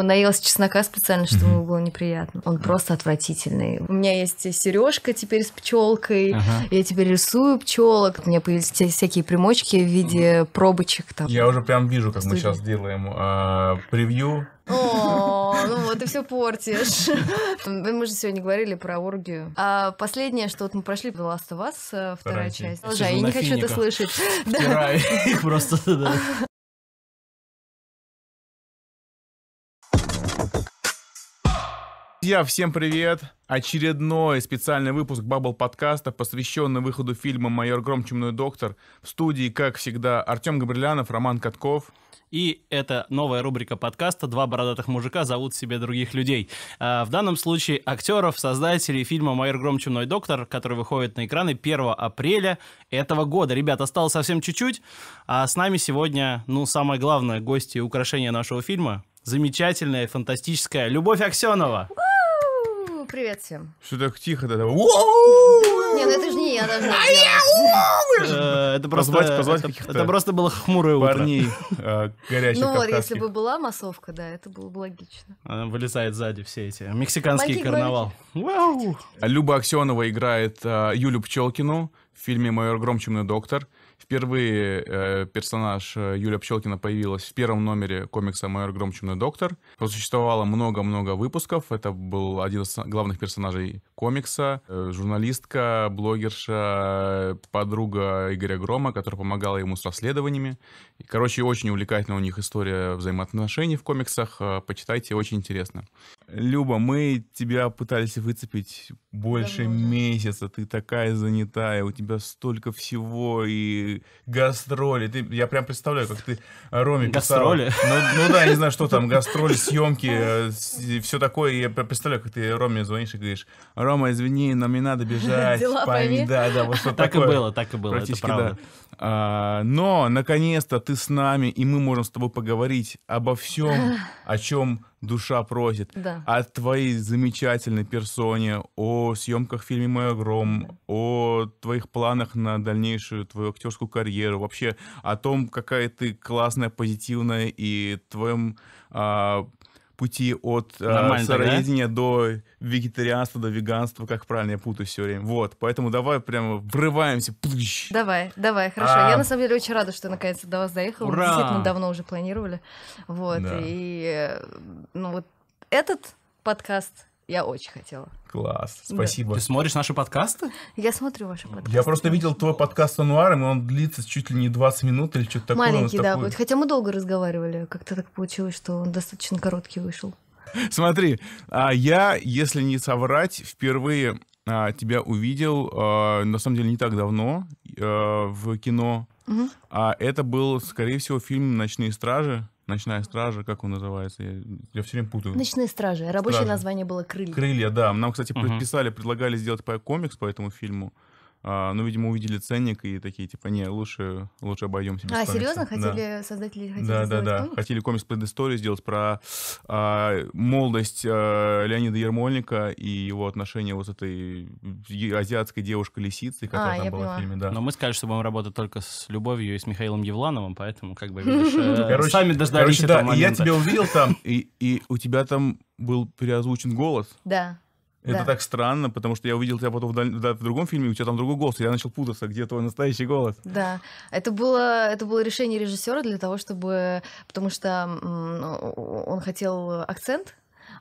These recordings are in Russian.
Он наелся чеснока специально, чтобы ему было неприятно. Он просто отвратительный. У меня есть сережка теперь с пчелкой. uh Я теперь рисую пчелок. У меня появились всякие примочки в виде пробочек. Там. Я уже прям вижу, как Студии. мы сейчас делаем э, превью. О, ну вот, ты все портишь. Мы же сегодня говорили про оргию. А последнее, что вот мы прошли, The Last of Us, э, вторая часть. Продолжай, я не хочу это слышать. Втирай их просто, да. Друзья, всем привет! Очередной специальный выпуск Бабл подкаста, посвященный выходу фильма «Майор Гром. Чумной доктор». В студии, как всегда, Артем Габрилянов, Роман Катков. И это новая рубрика подкаста «Два бородатых мужика зовут себе других людей». А, в данном случае актеров, создателей фильма «Майор Гром. Чумной доктор», который выходит на экраны 1 апреля этого года. Ребят, осталось совсем чуть-чуть, а с нами сегодня, ну, самое главное, гости и украшение нашего фильма – замечательная, фантастическая Любовь Аксенова привет всем. Что так тихо тогда? Не, ну это же не я должна. А э, это просто... то Это просто было хмурое утро. Парней э, а, горячих Ну вот, если бы была массовка, да, это было бы логично. Она Вылезает сзади все эти. Мексиканский карнавал. Люба Аксенова играет а, Юлю Пчелкину в фильме «Майор Гром, доктор». Впервые э, персонаж э, Юлия Пчелкина появилась в первом номере комикса «Майор Громчумный доктор». Существовало много-много выпусков. Это был один из главных персонажей комикса. Э, журналистка, блогерша, подруга Игоря Грома, которая помогала ему с расследованиями. короче, очень увлекательная у них история взаимоотношений в комиксах. почитайте, очень интересно. Люба, мы тебя пытались выцепить больше Давно. месяца. Ты такая занятая, у тебя столько всего и гастроли. Ты, я прям представляю, как ты Роме писала. Гастроли? Ну, ну да, не знаю, что там, гастроли, съемки, э, все такое. Я представляю, как ты Роме звонишь и говоришь, Рома, извини, нам не надо бежать. Дела пойми. Да, да, вот что так такое. Так и было, так и было, это правда. Да. А, но, наконец-то, ты с нами, и мы можем с тобой поговорить обо всем, о чем душа просит, да. о а твоей замечательной персоне, о съемках в фильме «Мой гром о твоих планах на дальнейшую твою актерскую карьеру, вообще о том, какая ты классная, позитивная и твоем а, пути от э, сыроедения да? до вегетарианства, до веганства, как правильно я путаю все время. Вот, поэтому давай прямо врываемся. Давай, давай, хорошо. А... Я на самом деле очень рада, что наконец-то до вас доехала. Ура! Действительно, давно уже планировали. Вот, да. и э, ну вот этот подкаст я очень хотела. Класс, спасибо. Да. Ты смотришь наши подкасты? Я смотрю ваши подкасты. Я просто видел твой подкаст с Ануаром, и он длится чуть ли не 20 минут или что-то такое. Маленький, да, такой... Хотя мы долго разговаривали, как-то так получилось, что он достаточно короткий вышел. Смотри, а я, если не соврать, впервые а, тебя увидел, а, на самом деле, не так давно а, в кино. Угу. А это был, скорее всего, фильм «Ночные стражи». Ночная стража, как он называется? Я, я все время путаю. Ночные стражи. Рабочее стражи. название было «Крылья». «Крылья», да. Нам, кстати, угу. Uh -huh. писали, предлагали сделать комикс по этому фильму. А, ну, видимо, увидели ценник и такие, типа, не, лучше, лучше обойдемся без А, комикса. серьезно? Хотели да. создатели хотели да, да, да. комикс? Хотели комикс предыстории сделать про а, молодость а, Леонида Ермольника и его отношения вот с этой азиатской девушкой-лисицей, которая а, там была поняла. в фильме. Да. Но мы скажем, что будем работать только с Любовью и с Михаилом Евлановым, поэтому, как бы, видишь, э, сами дождались этого да, момента. я тебя увидел там, и у тебя там был переозвучен голос. Да. Это да. так странно, потому что я увидел тебя потом в, даль... в другом фильме, у тебя там другой голос, и я начал путаться, где твой настоящий голос. Да, это было, это было решение режиссера для того, чтобы... Потому что ну, он хотел акцент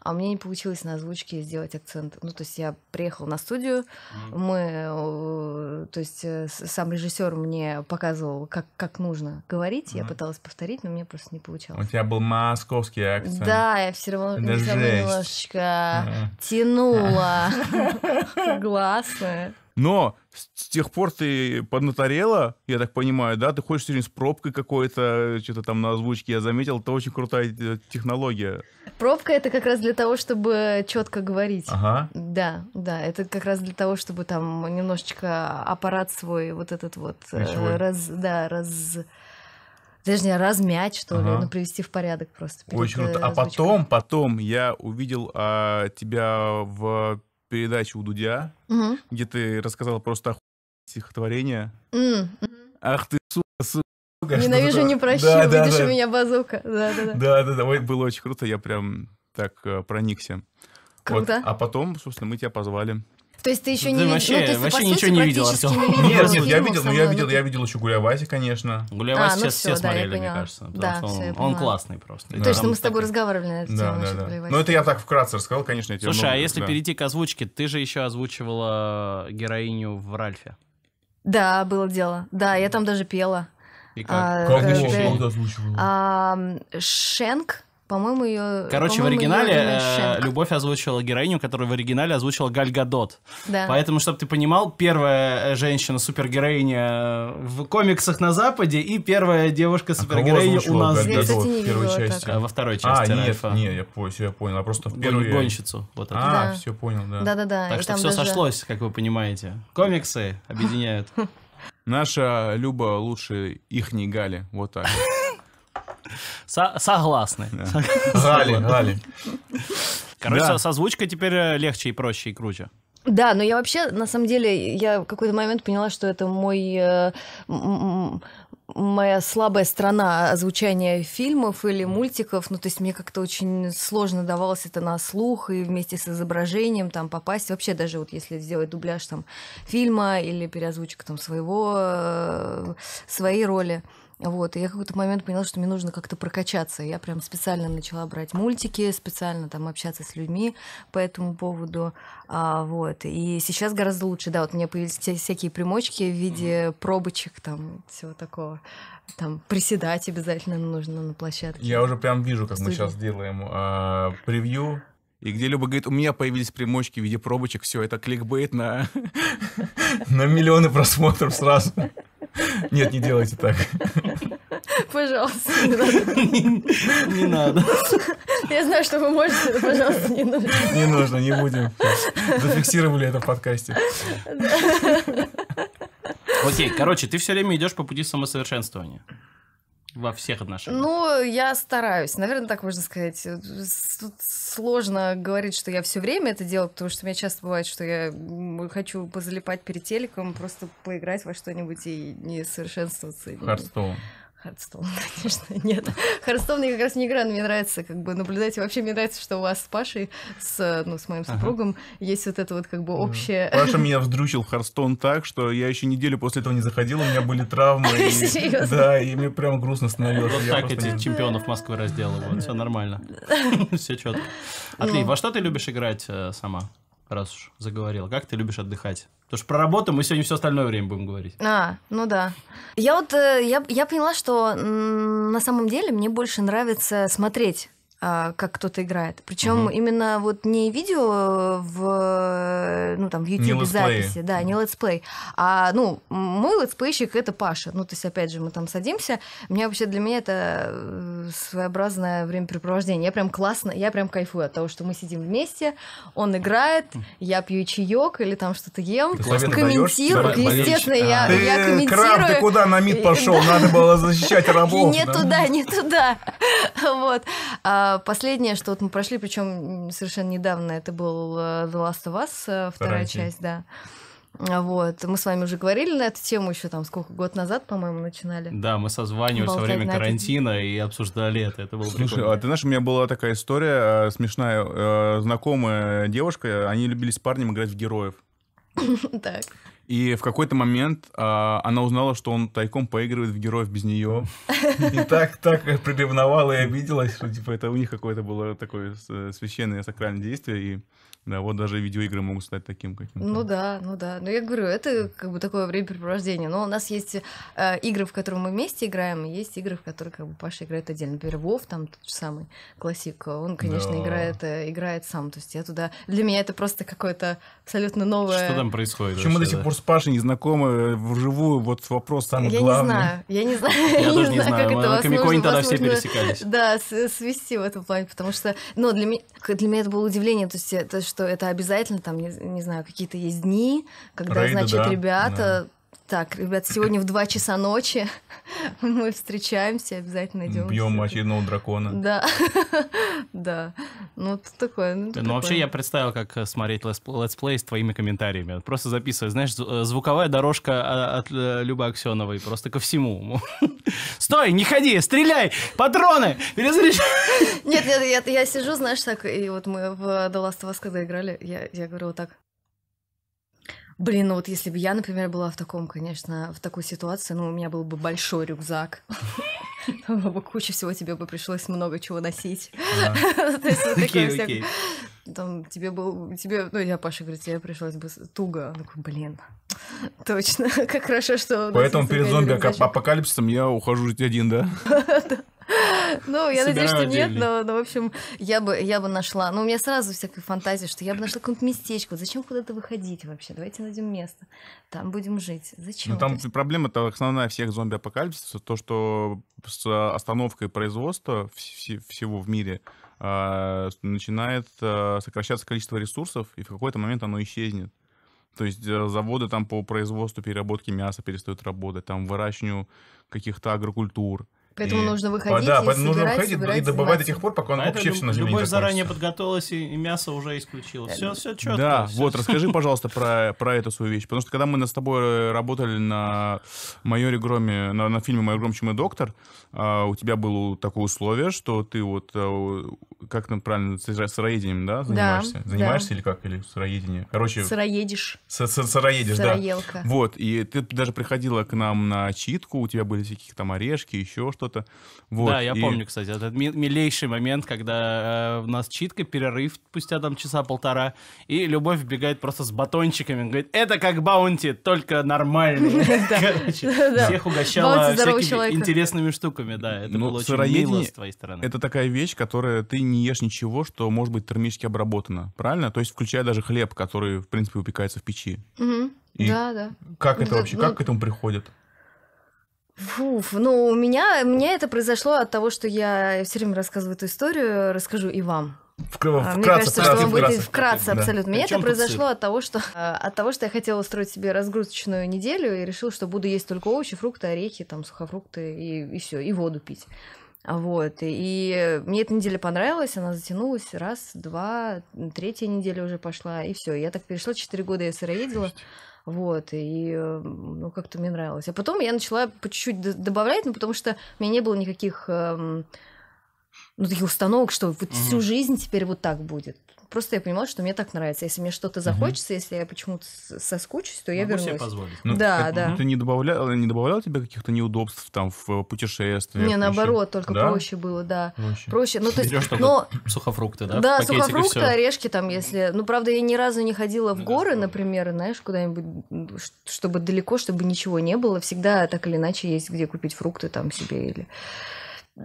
а у меня не получилось на озвучке сделать акцент. Ну, то есть я приехал на студию, mm-hmm. мы, э, то есть э, сам режиссер мне показывал, как, как нужно говорить, mm-hmm. я пыталась повторить, но мне просто не получалось. У тебя был московский акцент. Да, я все равно, Это все равно немножечко mm-hmm. тянула согласна. Но с тех пор ты поднаторела, я так понимаю, да? Ты ходишь все время с пробкой какой-то, что-то там на озвучке, я заметил. Это очень крутая э, технология. Пробка — это как раз для того, чтобы четко говорить. Ага. Да, да, это как раз для того, чтобы там немножечко аппарат свой вот этот вот... Речевой. Э, раз, да, раз... Даже размять, что ага. ли, ну, привести в порядок просто. Очень круто. Э, а потом, потом я увидел а, тебя в передачу у Дудя, угу. где ты рассказала просто оху... стихотворение. Mm. Ах ты, сука, сука. Ненавижу, не прощу, да, да, видишь да. у меня базука. Да-да-да. Да-да-да, было очень круто, я прям так э, проникся. Круто. Вот. А потом, собственно, мы тебя позвали то есть ты еще ну, не видел? Ну, то вообще ничего не видел, Артем. Не нет, нет, я видел, но я видел, я видел еще Гуляваси, конечно. Гуляваси а, ну сейчас все, все да, смотрели, мне кажется. Да, он, все, он классный просто. Да. Точно, мы с тобой разговаривали на эту тему. Да, да, да. Но ну, это я так вкратце рассказал, конечно. Я Слушай, а много... а если да. перейти к озвучке, ты же еще озвучивала героиню в Ральфе. Да, было дело. Да, я там даже пела. И как? А, как ты озвучивала? Шенк. По-моему, ее... Короче, в оригинале э, Любовь озвучила героиню, которую в оригинале озвучила Галь Гадот. Да. Поэтому, чтобы ты понимал, первая э, женщина-супергероиня э, в комиксах на Западе и первая девушка-супергероиня а у нас Галь Гадот, я, кстати, в первой части. Так. А, во второй а, части. А, нет, нет, я понял, я понял. А просто в первой... Гонщицу. Вот это. А, да. все понял, да. Да-да-да. Так и что все даже... сошлось, как вы понимаете. Комиксы объединяют. Наша Люба лучше их не Гали. Вот так. Со- согласны. Да. Гали, Гали. Короче, да. со озвучкой теперь э, легче и проще и круче. Да, но я вообще, на самом деле, я в какой-то момент поняла, что это мой э, моя слабая сторона озвучания фильмов или мультиков. Ну, то есть мне как-то очень сложно давалось это на слух и вместе с изображением там попасть. Вообще даже вот если сделать дубляж там фильма или переозвучка там своего, э, своей роли. Вот, и я какой-то момент поняла, что мне нужно как-то прокачаться. Я прям специально начала брать мультики, специально там общаться с людьми по этому поводу. А, вот, и сейчас гораздо лучше, да, вот у меня появились всякие примочки в виде пробочек там, всего такого. Там приседать обязательно нужно на площадке. Я уже прям вижу, как мы сейчас делаем э, превью и где Люба говорит, у меня появились примочки в виде пробочек, все, это кликбейт на... На миллионы просмотров сразу. Нет, не делайте так. Пожалуйста, не надо. Не надо. Я знаю, что вы можете, но, пожалуйста, не нужно. Не нужно, не будем. Зафиксировали это в подкасте. Окей, короче, ты все время идешь по пути самосовершенствования во всех отношениях? Ну, я стараюсь. Наверное, так можно сказать. Э, тут сложно говорить, что я все время это делаю, потому что у меня часто бывает, что я хочу позалипать перед телеком, просто поиграть во что-нибудь и не совершенствоваться. Хардстоун. Хардстоун, конечно, нет. Хардстоун я как раз не играю, но мне нравится как бы наблюдать. И вообще мне нравится, что у вас с Пашей, с, ну, с моим ага. супругом, есть вот это вот как бы общее... Паша меня вздрючил в Хардстоун так, что я еще неделю после этого не заходил, у меня были травмы. И, да, и мне прям грустно становилось. Вот так эти не... чемпионов Москвы разделывают, все нормально. Все четко. Отлично. Ну. Во что ты любишь играть э, сама? раз уж заговорил. Как ты любишь отдыхать? Потому что про работу мы сегодня все остальное время будем говорить. А, ну да. Я вот э, я, я поняла, что на самом деле мне больше нравится смотреть а, как кто-то играет. Причем угу. именно вот не видео в, ну, там, в YouTube не записи, да, не летсплей, а, ну, мой летсплейщик — это Паша. Ну, то есть, опять же, мы там садимся. Мне вообще для меня это э, своеобразное времяпрепровождение. Я прям классно, я прям кайфую от того, что мы сидим вместе, он играет, я пью чаек или там что-то ем, ты комментирую. Даешь? Естественно, а. я, ты, я комментирую. Краб, ты куда на МИД пошел? Надо было защищать работу, Не туда, не туда. Вот. А, а, последнее, что вот мы прошли, причем совершенно недавно, это был э, The Last of Us, э, вторая, вторая часть, да. А, вот. Мы с вами уже говорили на эту тему еще там сколько год назад, по-моему, начинали. Да, мы созванивались во время карантина этот... и обсуждали это. Это было Слушай, прикольно. а ты знаешь, у меня была такая история э, смешная. Знакомая девушка, они любили с парнем играть в героев. Так. И в какой-то момент а, она узнала, что он тайком поигрывает в героев без нее. И так, так приревновала и обиделась, что типа это у них какое-то было такое э, священное сакральное действие. И да, вот даже видеоигры могут стать таким каким-то. Ну да, ну да. Но ну, я говорю, это как бы такое времяпрепровождение. Но у нас есть э, игры, в которые мы вместе играем, и есть игры, в которые как бы Паша играет отдельно. Например, Вов, там тот же самый классик, он, конечно, да. играет, э, играет сам. То есть я туда... Для меня это просто какое-то абсолютно новое... Что там происходит? Почему мы до сих пор с Пашей не знакомы э, вживую? Вот вопрос самый я главный. Я не знаю, я не знаю. Я тоже не знаю. Как это возможно нужно, тогда все пересекались. Да, свести в этом плане, потому что... Но ну, для меня это было удивление, то есть это что это обязательно, там, не, не знаю, какие-то есть дни, когда, Рейды, значит, да. ребята так, ребят, сегодня в 2 часа ночи мы встречаемся, обязательно идем. Бьем очередного дракона. Да, да. Ну, это такое. Ну, ну такое. вообще я представил, как э, смотреть летсплей с твоими комментариями. Просто записывай, знаешь, э, звуковая дорожка а, от э, Любы Аксеновой просто ко всему. Стой, не ходи, стреляй, патроны, перезаряжай. Нет, нет, я, я сижу, знаешь, так, и вот мы в The Last of Us когда играли, я, я говорю вот так. Блин, ну вот если бы я, например, была в таком, конечно, в такой ситуации, ну, у меня был бы большой рюкзак. Было бы куча всего, тебе бы пришлось много чего носить. Окей, окей. Там тебе был, тебе, ну, я Паша говорю, тебе пришлось бы туго. Он такой, блин, точно, как хорошо, что... Поэтому перед зомби-апокалипсисом я ухожу жить один, да? Ну, я надеюсь, что нет, но, в общем, я бы, я бы нашла. Ну, у меня сразу всякая фантазия, что я бы нашла какое-нибудь местечко. Зачем куда-то выходить вообще? Давайте найдем место. Там будем жить. Зачем? Ну, там проблема-то основная всех зомби-апокалипсисов, то, что с а, остановкой производства всего в мире а, начинает а, сокращаться количество ресурсов, и в какой-то момент оно исчезнет. То есть э, заводы там по производству, переработке мяса перестают работать, там выращиванию каких-то агрокультур, Поэтому и, нужно выходить да, и поэтому нужно выходить собирать, и добывать до тех пор, пока он а вообще все на земле Любовь заранее подготовилась, и, и мясо уже исключилось. Все, все четко. Да, все, вот, все. расскажи, пожалуйста, про, про эту свою вещь. Потому что когда мы с тобой э, работали на «Майоре Громе», на, на фильме «Майор Гром, чем и доктор», а, у тебя было такое условие, что ты вот, э, как там правильно, сыроедением, да, занимаешься? Да, занимаешься да. или как? Или сыроедение? Короче... Сыроедишь. С -с Сыроедишь, Сыроелка. да. Вот, и ты даже приходила к нам на читку, у тебя были всякие там орешки, еще что что-то. Вот, да, я и... помню, кстати, этот милейший момент, когда э, у нас читка, перерыв спустя там часа полтора, и Любовь бегает просто с батончиками, говорит, это как баунти, только нормальный. Короче, всех угощала всякими интересными штуками, да, это ну, было очень мило с твоей стороны. Это такая вещь, которая ты не ешь ничего, что может быть термически обработано, правильно? То есть включая даже хлеб, который, в принципе, выпекается в печи. И да, да. Как это ну, вообще, как к этому приходит? Фуф, ну у меня, у меня это произошло от того, что я все время рассказываю эту историю, расскажу и вам. Вкратце, а, Мне кажется, вкратце, что вам будет вкратце, абсолютно. Да. Меня это произошло от того, что а, от того, что я хотела устроить себе разгрузочную неделю и решила, что буду есть только овощи, фрукты, орехи, там сухофрукты и, и все, и воду пить. Вот. И мне эта неделя понравилась, она затянулась раз, два, третья неделя уже пошла, и все. Я так перешла, четыре года я сыроедила. Конечно. Вот, и э, ну, как-то мне нравилось. А потом я начала по чуть-чуть добавлять, ну, потому что у меня не было никаких эм, ну, таких установок, что вот угу. всю жизнь теперь вот так будет просто я понимала, что мне так нравится. Если мне что-то захочется, угу. если я почему-то соскучусь, то Могу я вернусь. себе позволить. Ну, да, это, да. ты не добавляла, не добавляла тебе каких-то неудобств там в э, путешествии. Не, наоборот, еще? только да? проще было, да. Проще. проще. Ну, то есть, Берешь но... сухофрукты, да? Да, сухофрукты, орешки там, если... Ну, правда, я ни разу не ходила в ну, горы, да, например, знаешь, куда-нибудь, чтобы далеко, чтобы ничего не было. Всегда так или иначе есть где купить фрукты там себе или...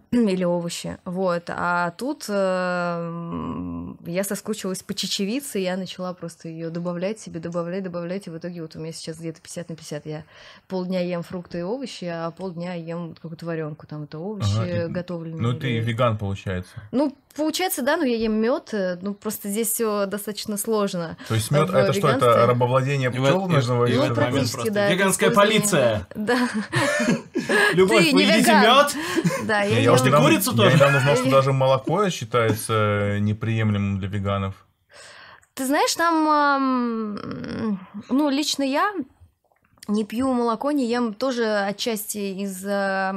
или овощи. Вот. А тут э, я соскучилась по чечевице, я начала просто ее добавлять себе, добавлять, добавлять. И в итоге вот у меня сейчас где-то 50 на 50. Я полдня ем фрукты и овощи, а полдня ем какую-то варенку. Там это овощи ага, готовленные. Ну, ты веган, получается. Ну, Получается, да, но ну, я ем мед, э, ну просто здесь все достаточно сложно. То есть мед, это что, это рабовладение пчел нужного? Ну, практически, да. Веганская полиция! Да. Любовь, вы едите мед? Да, я ем. курицу тоже? Я недавно узнал, что даже молоко считается э, неприемлемым для веганов. Ты знаешь, там, ну, лично я не пью молоко, не ем тоже отчасти из э,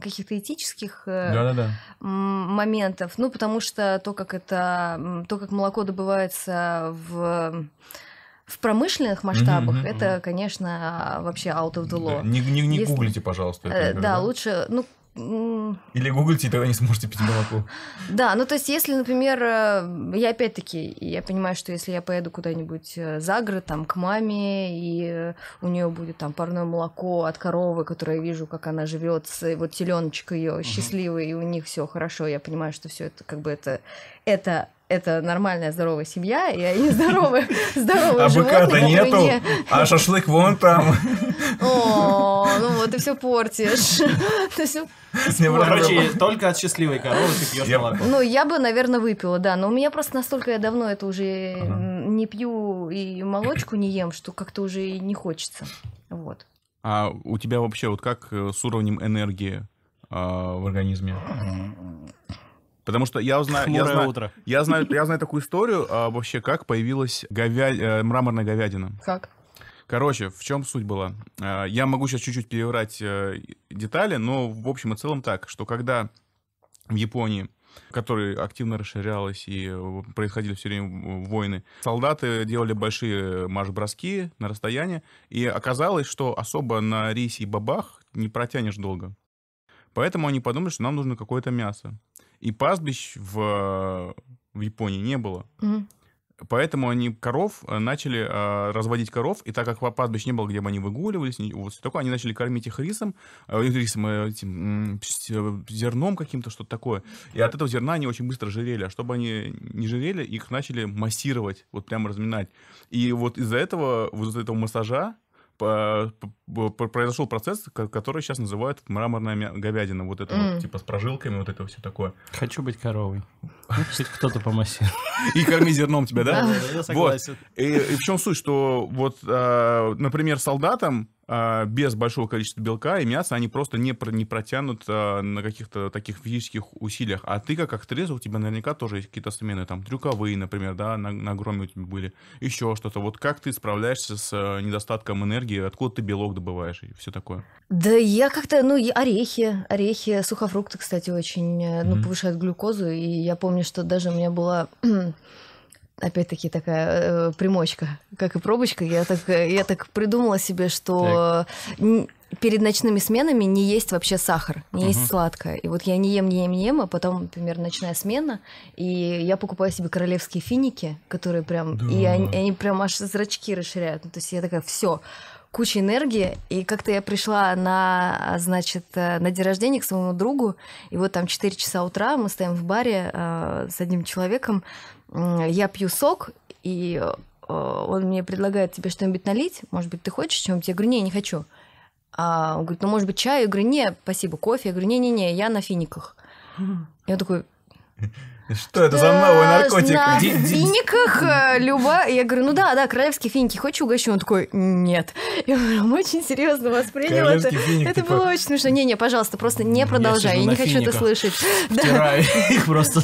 каких-то этических да -да -да. моментов. Ну, потому что то, как это, то, как молоко добывается в в промышленных масштабах mm-hmm, mm-hmm. это, конечно, вообще out of the law. Не, не, не Если... гуглите, пожалуйста. Это, э, да, да, лучше, ну, или гуглите, и тогда не сможете пить молоко. Да, ну то есть, если, например, э, я опять-таки, я понимаю, что если я поеду куда-нибудь э, за город, там, к маме, и э, у нее будет там парное молоко от коровы, которое я вижу, как она живет, вот теленочка ее счастливый, и у них все хорошо, я понимаю, что все это как бы это, это это нормальная здоровая семья, и они здоровы, здоровые А быка-то нету, не... а шашлык вон там. О, ну вот ты все портишь. Ну, ну, короче, только от счастливой коровы ты пьешь молоко. Ну, я бы, наверное, выпила, да. Но у меня просто настолько я давно это уже не пью и молочку не ем, что как-то уже и не хочется. Вот. А у тебя вообще вот как э, с уровнем энергии а, в организме? Потому что я узнаю, я знаю, утро. я знаю, я знаю такую историю а, вообще, как появилась говя... э, мраморная говядина. Как? Короче, в чем суть была? А, я могу сейчас чуть-чуть переврать э, детали, но в общем и целом так, что когда в Японии которая активно расширялась и э, происходили все время войны. Солдаты делали большие марш-броски на расстоянии, и оказалось, что особо на рисе и бабах не протянешь долго. Поэтому они подумали, что нам нужно какое-то мясо и пастбищ в, в Японии не было. Угу. Поэтому они коров э, начали э, разводить коров, и так как пастбищ не было, где бы они выгуливались, вот все такое, они начали кормить их рисом, э, э рисом э, этим, э, зерном каким-то, что-то такое. И от этого зерна они очень быстро жирели. А чтобы они не жирели, их начали массировать, вот прямо разминать. И вот из-за этого, вот из-за этого массажа произошел процесс, который сейчас называют мраморная говядина. Вот это mm. вот, типа, с прожилками, вот это все такое. Хочу быть коровой. Пусть ну, кто-то помассирует. И корми зерном тебя, да? Вот. И в чем суть, что вот, а, например, солдатам а, без большого количества белка и мяса они просто не, не протянут а, на каких-то таких физических усилиях. А ты как актриса, у тебя наверняка тоже есть какие-то смены, там, трюковые, например, да, на, на громе у тебя были, еще что-то. Вот как ты справляешься с э, недостатком энергии, откуда ты белок добываешь и все такое? Да я как-то, ну, орехи, орехи, сухофрукты, кстати, очень, mm-hmm. ну, повышают глюкозу, и я помню, что даже у меня была опять-таки такая э, примочка, как и пробочка. Я так, э, я так придумала себе, что так. перед ночными сменами не есть вообще сахар, не угу. есть сладкое. И вот я не ем, не ем, не ем, а потом, например, ночная смена, и я покупаю себе королевские финики, которые прям, да. и они, они прям аж зрачки расширяют. Ну, то есть я такая, все, куча энергии, и как-то я пришла на, значит, э, на день рождения к своему другу, и вот там 4 часа утра мы стоим в баре э, с одним человеком, я пью сок, и э, он мне предлагает тебе что-нибудь налить, может быть, ты хочешь чем-нибудь? Я говорю, не, не хочу. А он говорит, ну, может быть, чай? Я говорю, не, спасибо, кофе? Я говорю, не-не-не, я на финиках. я такой, что это за новый наркотик? На финиках э, люба, Я говорю, ну да, да, королевские финики. Хочешь угощу? Он такой, нет. Я прям очень серьезно воспринял это. это было очень смешно. Не-не, пожалуйста, просто не продолжай. Я, не хочу это слышать. Втираю их просто.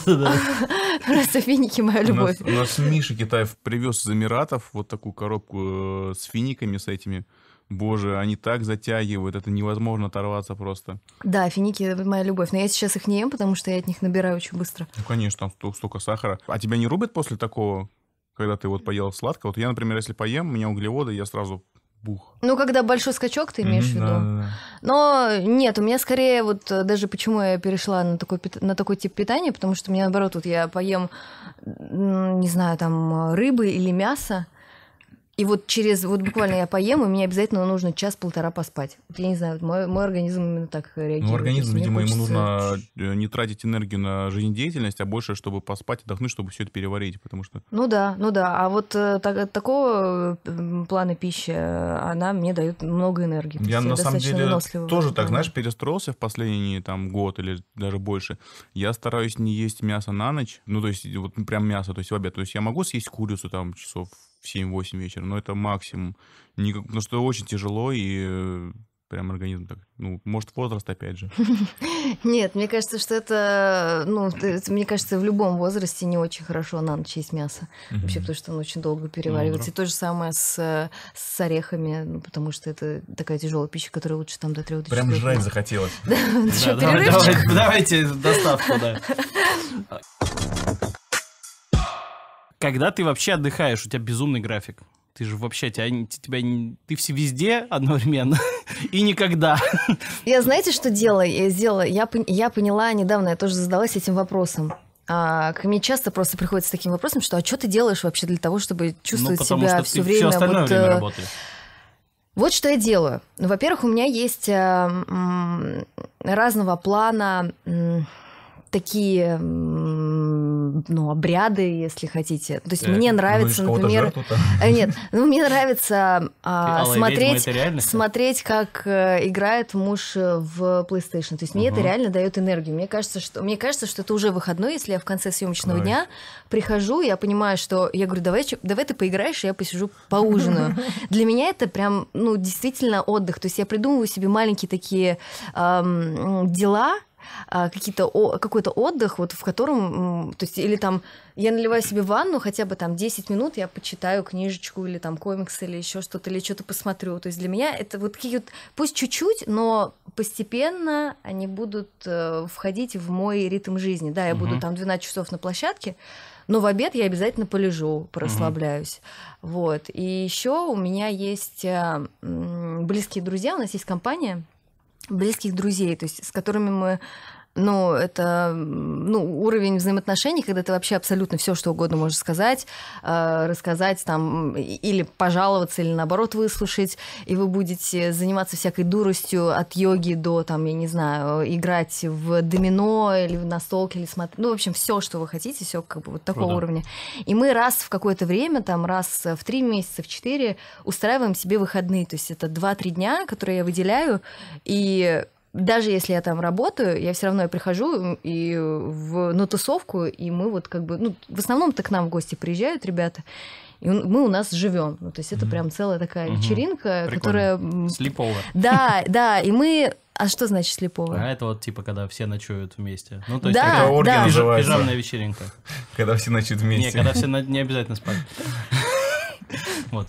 Просто финики моя любовь. У нас Миша Китаев привез из Эмиратов вот такую коробку э, с финиками, с этими боже, они так затягивают, это невозможно оторваться просто. Да, финики — это моя любовь. Но я сейчас их не ем, потому что я от них набираю очень быстро. Ну, конечно, там столько сахара. А тебя не рубят после такого, когда ты вот поел сладко? Вот я, например, если поем, у меня углеводы, я сразу бух. Ну, когда большой скачок, ты имеешь mm-hmm, в виду? Да, да, да. Но нет, у меня скорее вот э, даже почему я перешла на такой, на такой тип питания, потому что мне наоборот, вот я поем, не знаю, там рыбы или мясо, и вот через, вот буквально я поем, и мне обязательно нужно час-полтора поспать. я не знаю, мой, мой организм именно так реагирует. Ну, организм, видимо, хочется... ему нужно э, не тратить энергию на жизнедеятельность, а больше, чтобы поспать, отдохнуть, чтобы все это переварить, потому что... Ну да, ну да. А вот э, так, такого э, плана пищи, она мне дает много энергии. Я, на я самом деле тоже так, знаешь, перестроился в последний там год или даже больше. Я стараюсь не есть мясо на ночь, ну то есть вот прям мясо, то есть в обед. То есть я могу съесть курицу там часов в 7-8 вечера, но это максимум. Никак, потому что очень тяжело, и э, прям организм так, ну, может, возраст опять же. Нет, мне кажется, что это, ну, это, мне кажется, в любом возрасте не очень хорошо на ночь есть мясо. Угу. Вообще, потому что он очень долго ну переваривается. Ну, и то же самое с, э, с орехами, ну, потому что это такая тяжелая пища, которая лучше там до трех до Прям жрать захотелось. Да, Давайте доставку, да. Когда ты вообще отдыхаешь, у тебя безумный график. Ты же вообще тебя, тебя ты все везде одновременно и никогда. Я знаете, что делаю? Я сделала, я, я поняла недавно, я тоже задалась этим вопросом. А, ко мне часто просто приходится с таким вопросом, что а что ты делаешь вообще для того, чтобы чувствовать ну, себя все время? Все вот, время э, работаешь. Вот что я делаю. Ну, во-первых, у меня есть э, разного плана такие ну, обряды, если хотите. То есть э, мне ну, нравится, ну, например... Э, нет, ну мне нравится э, смотреть, ведьма, смотреть, как э, играет муж э, в PlayStation. То есть угу. мне это реально дает энергию. Мне кажется, что мне кажется, что это уже выходной, если я в конце съемочного дня прихожу, я понимаю, что я говорю, давай, давай ты поиграешь, и а я посижу поужинаю. Для меня это прям, ну, действительно отдых. То есть я придумываю себе маленькие такие эм, дела, а, какие-то, какой-то отдых, вот в котором, то есть, или там, я наливаю себе ванну, хотя бы там 10 минут я почитаю книжечку или там комикс или еще что-то, или что-то посмотрю. То есть для меня это вот какие-то, пусть чуть-чуть, но постепенно они будут э, входить в мой ритм жизни. Да, я угу. буду там 12 часов на площадке, но в обед я обязательно полежу, прослабляюсь. Угу. Вот. И еще у меня есть э, близкие друзья, у нас есть компания, близких друзей, то есть с которыми мы но это ну, уровень взаимоотношений, когда ты вообще абсолютно все, что угодно можешь сказать, э, рассказать там, или пожаловаться, или наоборот выслушать, и вы будете заниматься всякой дуростью от йоги до, там, я не знаю, играть в домино или в настолке, или смотреть, ну, в общем, все, что вы хотите, все как бы вот такого Круто. уровня. И мы раз в какое-то время, там, раз в три месяца, в четыре устраиваем себе выходные, то есть это два-три дня, которые я выделяю, и даже если я там работаю, я все равно я прихожу и в, на ну, тусовку, и мы вот как бы, ну, в основном-то к нам в гости приезжают ребята, и мы у нас живем. Ну, то есть это mm-hmm. прям целая такая mm-hmm. вечеринка, Прикольно. которая... Слепова. Да, да, и мы... А что значит слепого? А это вот типа, когда все ночуют вместе. Ну, то есть да, это да. Пижамная вечеринка. Когда все ночуют вместе. Нет, когда все не обязательно спать. Вот.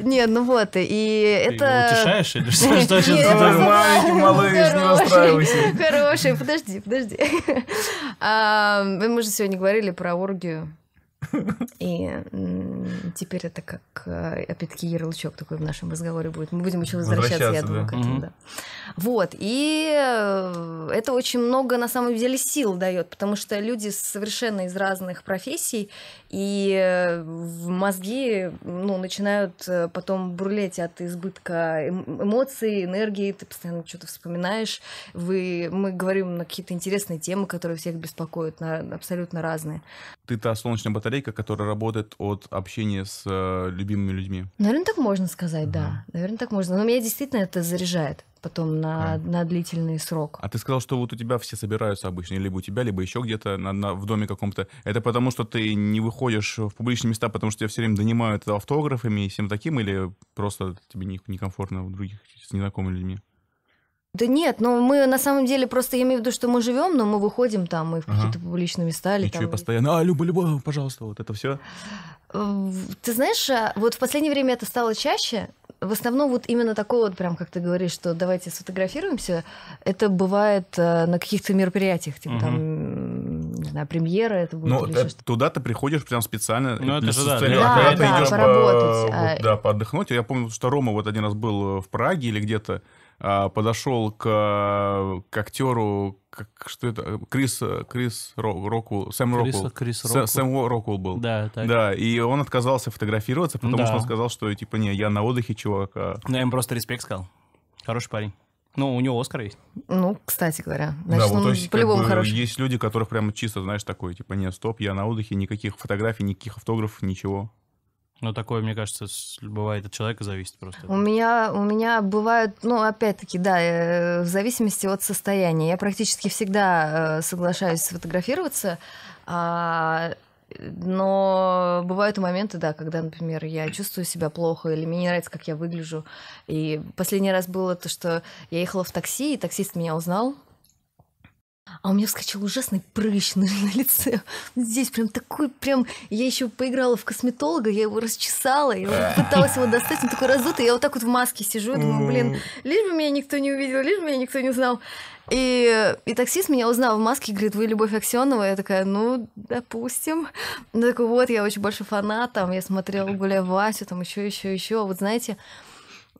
Не, ну вот, и это... Ты утешаешь или что? что сейчас Маленький малыш, не расстраивайся. Хороший, подожди, подожди. А, мы же сегодня говорили про оргию. И теперь это как, э, опять-таки, ярлычок такой в нашем разговоре будет. Мы будем еще возвращаться, возвращаться я думаю, да. к этому. Угу. Да. Вот, и э, это очень много, на самом деле, сил дает, потому что люди совершенно из разных профессий, и э, в мозги ну, начинают потом бурлеть от избытка эм, эмоций, энергии, ты постоянно что-то вспоминаешь. Вы, мы говорим на какие-то интересные темы, которые всех беспокоят, на абсолютно разные. Ты то солнечная батарея батарейка, которая работает от общения с э, любимыми людьми. Наверное, так можно сказать, угу. да. Наверное, так можно. Но меня действительно это заряжает потом на, а. на длительный срок. А ты сказал, что вот у тебя все собираются обычно, либо у тебя, либо еще где-то на, на, в доме каком-то. Это потому, что ты не выходишь в публичные места, потому что тебя все время донимают автографами и всем таким, или просто тебе не, некомфортно в других с незнакомыми людьми? Да нет, но мы на самом деле просто, я имею в виду, что мы живем, но мы выходим там, мы в какие-то публичные места. и там... что, постоянно, а, Люба, Люба, пожалуйста, вот это все? Ты знаешь, а, вот в последнее время это стало чаще, в основном вот именно такого вот прям, как ты говоришь, что давайте сфотографируемся, это бывает а, на каких-то мероприятиях, типа угу. там, не знаю, премьера это будет. Ну, э, туда ты приходишь прям специально. Ну, это же, да, для... да, да, да, поработать. По, а... вот, да, поотдохнуть. Я помню, что Рома вот один раз был э, в Праге или где-то, а, подошел к, к актеру, как, что это, Крис, Крис Ро, Рокул, Сэм Крис, Рокул. Крис Рокул. Сэм, Сэм Рокул был. Да, так. Да, и он отказался фотографироваться, потому ну да. что он сказал, что, типа, не, я на отдыхе, чувак. А... Ну, я им просто респект сказал. Хороший парень. Ну, у него Оскар есть. Ну, кстати говоря. Значит, да, вот, он по-любому хороший. Есть люди, которых прямо чисто, знаешь, такой, типа, нет, стоп, я на отдыхе, никаких фотографий, никаких автографов, ничего. Ну, такое, мне кажется, бывает от человека зависит просто. У меня, у меня бывают, ну, опять-таки, да, э, в зависимости от состояния. Я практически всегда э, соглашаюсь сфотографироваться, а, но бывают моменты, да, когда, например, я чувствую себя плохо или мне не нравится, как я выгляжу. И последний раз было то, что я ехала в такси, и таксист меня узнал, а у меня вскочил ужасный прыщ на, на лице. Здесь прям такой, прям... Я еще поиграла в косметолога, я его расчесала, я пыталась его достать, он такой раздутый, я вот так вот в маске сижу, думаю, блин, лишь бы меня никто не увидел, лишь бы меня никто не узнал. И, и таксист меня узнал в маске, говорит, вы Любовь Аксенова? Я такая, ну, допустим. Ну, такой, вот, я очень большой фанат, там, я смотрела Гуля Васю, там, еще, еще, еще. Вот знаете,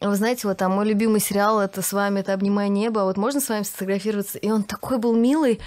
вы знаете, вот там мой любимый сериал это с вами, это обнимая небо, вот можно с вами сфотографироваться? И он такой был милый,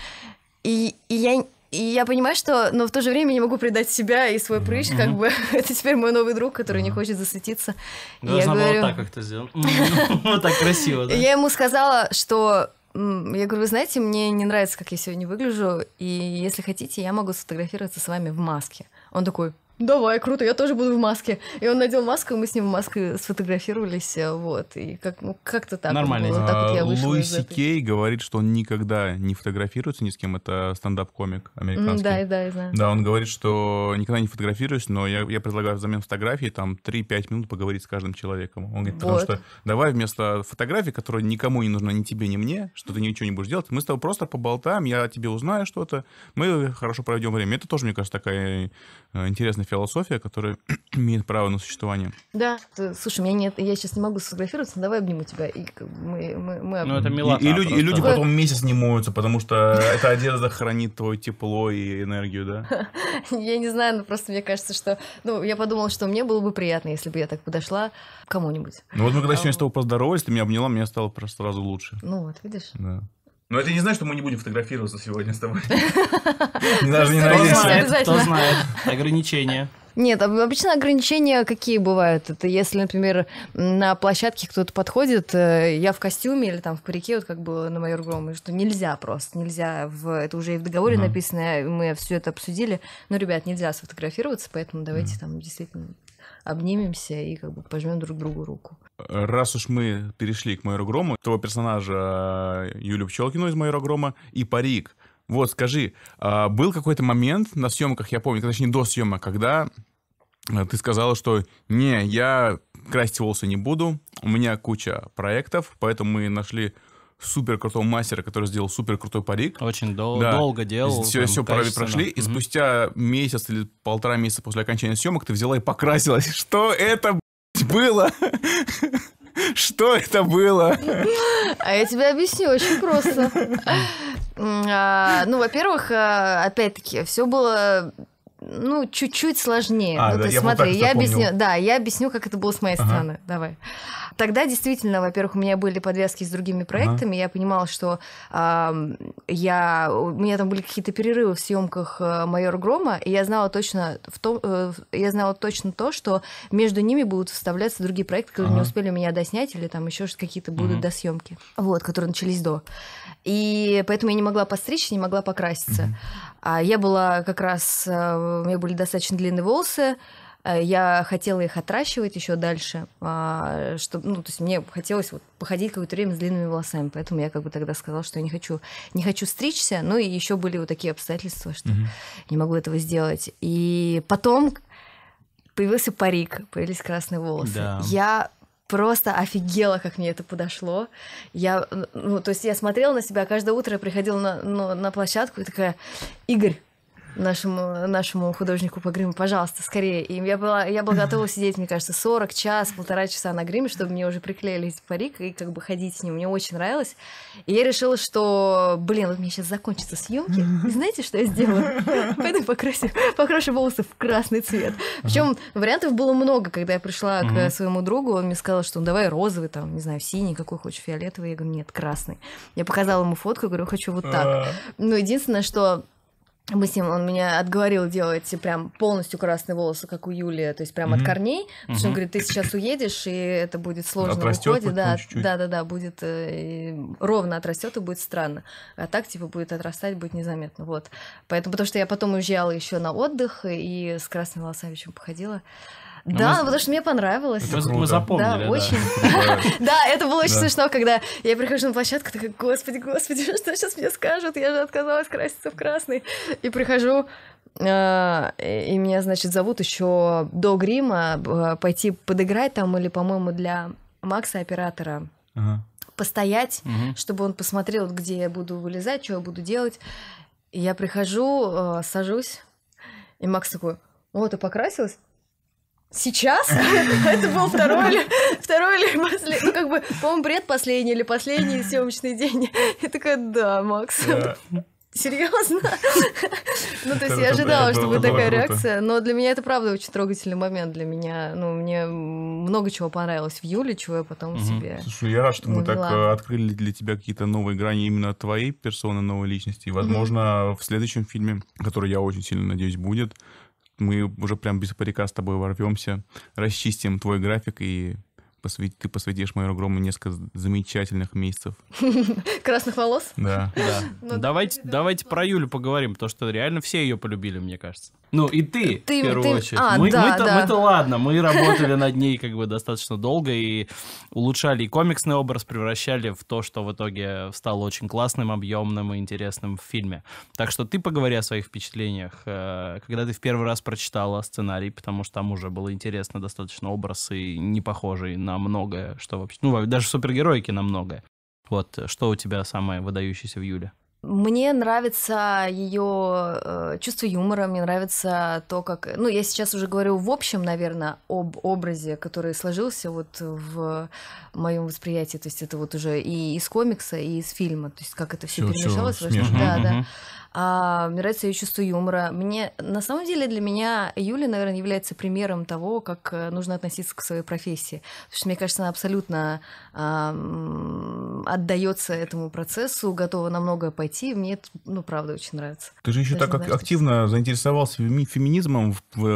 и, и я и я понимаю, что, но в то же время не могу предать себя и свой прыщ, mm-hmm. как бы это теперь мой новый друг, который mm-hmm. не хочет засветиться. Должна была говорю... так как-то сделать. так красиво, Я ему сказала, что я говорю, вы знаете, мне не нравится, как я сегодня выгляжу, и если хотите, я могу сфотографироваться с вами в маске. Он такой, Давай, круто, я тоже буду в маске. И он надел маску, и мы с ним в маске сфотографировались, э, вот, и как, ну, как-то так Нормально. Вот было. Так вот я а вышла Луи Си Кей говорит, что он никогда не фотографируется ни с кем, это стендап-комик американский. Да, да, я знаю. Да, он говорит, что никогда не фотографируюсь, но я, я предлагаю взамен фотографии там 3-5 минут поговорить с каждым человеком. Он говорит, потому вот. что давай вместо фотографии, которая никому не нужна, ни тебе, ни мне, что ты ничего не будешь делать, мы с тобой просто поболтаем, я тебе узнаю что-то, мы хорошо проведем время. Это тоже, мне кажется, такая э, интересная абсолютно философия, которая имеет право на существование. Да. Слушай, меня нет, я сейчас не могу сфотографироваться, давай обниму тебя. И мы, мы, мы об... Ну, это мило. И, и, люди, и люди потом месяц не моются, потому что эта одежда хранит твое тепло и энергию, да? Я не знаю, но просто мне кажется, что... Ну, я подумала, что мне было бы приятно, если бы я так подошла к кому-нибудь. Ну, вот мы когда сегодня а, с тобой поздоровались, ты меня обняла, мне стало просто сразу лучше. Ну, вот, видишь? Да. Но это не значит, что мы не будем фотографироваться сегодня с тобой. Даже не надеюсь. Кто знает? Ограничения. Нет, обычно ограничения какие бывают? Это если, например, на площадке кто-то подходит, э, я в костюме или там в парике, вот как было на майор Гром, что нельзя просто, нельзя, в, это уже и в договоре mm-hmm. написано, мы все это обсудили, но, ребят, нельзя сфотографироваться, поэтому давайте mm-hmm. там действительно обнимемся и как бы пожмем друг другу руку. Раз уж мы перешли к Майору Грому, того персонажа э, Юлю Пчелкину из Майора Грома и парик. Вот, скажи, а, был какой-то момент на съемках, я помню, точнее, до съемок, когда э, ты сказала, что не, я красить волосы не буду, у меня куча проектов, поэтому мы нашли супер крутого мастера, который сделал супер крутой парик. Очень дол- да. долго делал. Все, там, все прошли, и спустя месяц или полтора месяца после окончания съемок ты взяла и покрасилась. Что это было? Что это было? А я тебе объясню очень просто. А, ну, во-первых, а, опять-таки, все было ну, чуть-чуть сложнее. А, ну, да, я смотри, вот я объясню, да, я объясню, как это было с моей ага. стороны. Давай. Тогда действительно, во-первых, у меня были подвязки с другими проектами. Ага. Я понимала, что э, я, у меня там были какие-то перерывы в съемках э, майор Грома, и я знала точно в том, э, я знала точно то, что между ними будут вставляться другие проекты, которые ага. не успели меня доснять, или там еще какие-то будут ага. досъемки, вот, которые начались до. И поэтому я не могла постричься, не могла покраситься. Mm-hmm. А я была как раз... Э, у меня были достаточно длинные волосы. Э, я хотела их отращивать еще дальше, а, чтобы, ну, то есть мне хотелось вот походить какое-то время с длинными волосами, поэтому я как бы тогда сказала, что я не хочу, не хочу стричься, ну и еще были вот такие обстоятельства, что угу. не могу этого сделать. И потом появился парик, появились красные волосы. Да. Я просто офигела, как мне это подошло. Я, ну, то есть я смотрела на себя, каждое утро я приходила на, ну, на площадку и такая, Игорь, нашему, нашему художнику по гриму, пожалуйста, скорее. И я была, я была готова сидеть, мне кажется, 40, час, полтора часа на гриме, чтобы мне уже приклеили парик и как бы ходить с ним. Мне очень нравилось. И я решила, что, блин, вот мне сейчас закончатся съемки. И знаете, что я сделаю? Пойду покрасю, покрашу волосы в красный цвет. Причем вариантов было много, когда я пришла к своему другу, он мне сказал, что ну, давай розовый, там, не знаю, синий, какой хочешь, фиолетовый. Я говорю, нет, красный. Я показала ему фотку, говорю, хочу вот так. А. Ну, единственное, что мы с ним, он меня отговорил делать прям полностью красные волосы, как у Юли, то есть прям mm-hmm. от корней, mm-hmm. потому что он говорит, ты сейчас уедешь, и это будет сложно отрастет в уходе, да, да, да, да, будет э, ровно отрастет и будет странно, а так типа будет отрастать, будет незаметно, вот, поэтому, потому что я потом уезжала еще на отдых и с красными волосами чем походила, ну, да, мы... потому что мне понравилось. Это мы, мы запомнили, да. да. очень. Да, это было очень смешно, когда я прихожу на площадку, такая, господи, господи, что сейчас мне скажут? Я же отказалась краситься в красный. И прихожу, а, и меня, значит, зовут еще до грима а, пойти подыграть там, или, по-моему, для Макса оператора постоять, чтобы он посмотрел, где я буду вылезать, что я буду делать. я прихожу, а, сажусь, и Макс такой, о, ты покрасилась? Сейчас? Это был второй или, второй или последний, ну как бы, по-моему, бред последний или последний съемочный день. Я такая, да, Макс. Серьезно? ну, то есть я ожидала, что будет такая реакция, но для меня это правда очень трогательный момент. Для меня, ну, мне много чего понравилось в Юле, чего я потом себе. Слушай, я рад, что мы так э, открыли для тебя какие-то новые грани именно твоей персоны, новой личности. И, возможно, в следующем фильме, который я очень сильно надеюсь будет, мы уже прям без парика с тобой ворвемся, расчистим твой график и посвяти, ты посвятишь моему Грому несколько замечательных месяцев. Красных волос? Да. Ну давайте, давайте про Юлю поговорим, потому что реально все ее полюбили, мне кажется. Ну, и ты, ты в первую ты... А, очередь. А, мы, да, мы-то, да. мы-то ладно, мы работали над ней как бы достаточно долго и улучшали и комиксный образ, превращали в то, что в итоге стало очень классным, объемным и интересным в фильме. Так что ты поговори о своих впечатлениях, э, когда ты в первый раз прочитала сценарий, потому что там уже было интересно достаточно образ и не похожий на многое, что вообще... Ну, даже супергероики на многое. Вот, что у тебя самое выдающееся в Юле? Мне нравится ее э, чувство юмора, мне нравится то, как... Ну, я сейчас уже говорю в общем, наверное, об образе, который сложился вот в моем восприятии. То есть это вот уже и из комикса, и из фильма. То есть как это все, все перемешалось. Все, да, да а, мне нравится ее чувство юмора. Мне, на самом деле, для меня Юля, наверное, является примером того, как э, нужно относиться к своей профессии. Потому что, мне кажется, она абсолютно а, отдается этому процессу, готова на многое пойти. Мне это, ну, правда, очень нравится. Ты же еще Даже так активно заинтересовался феминизмом в, э,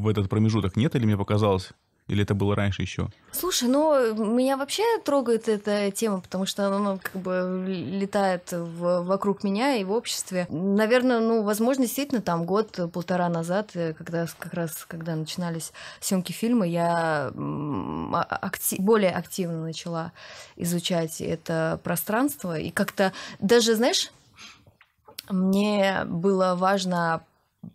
в этот промежуток, нет? Или мне показалось? Или это было раньше еще? Слушай, ну, меня вообще трогает эта тема, потому что она как бы летает в, вокруг меня и в обществе. Наверное, ну, возможно, действительно, там год-полтора назад, э, когда как раз когда начинались съемки фильма, я а, актив, более активно начала изучать это пространство. И как-то даже, знаешь, мне было важно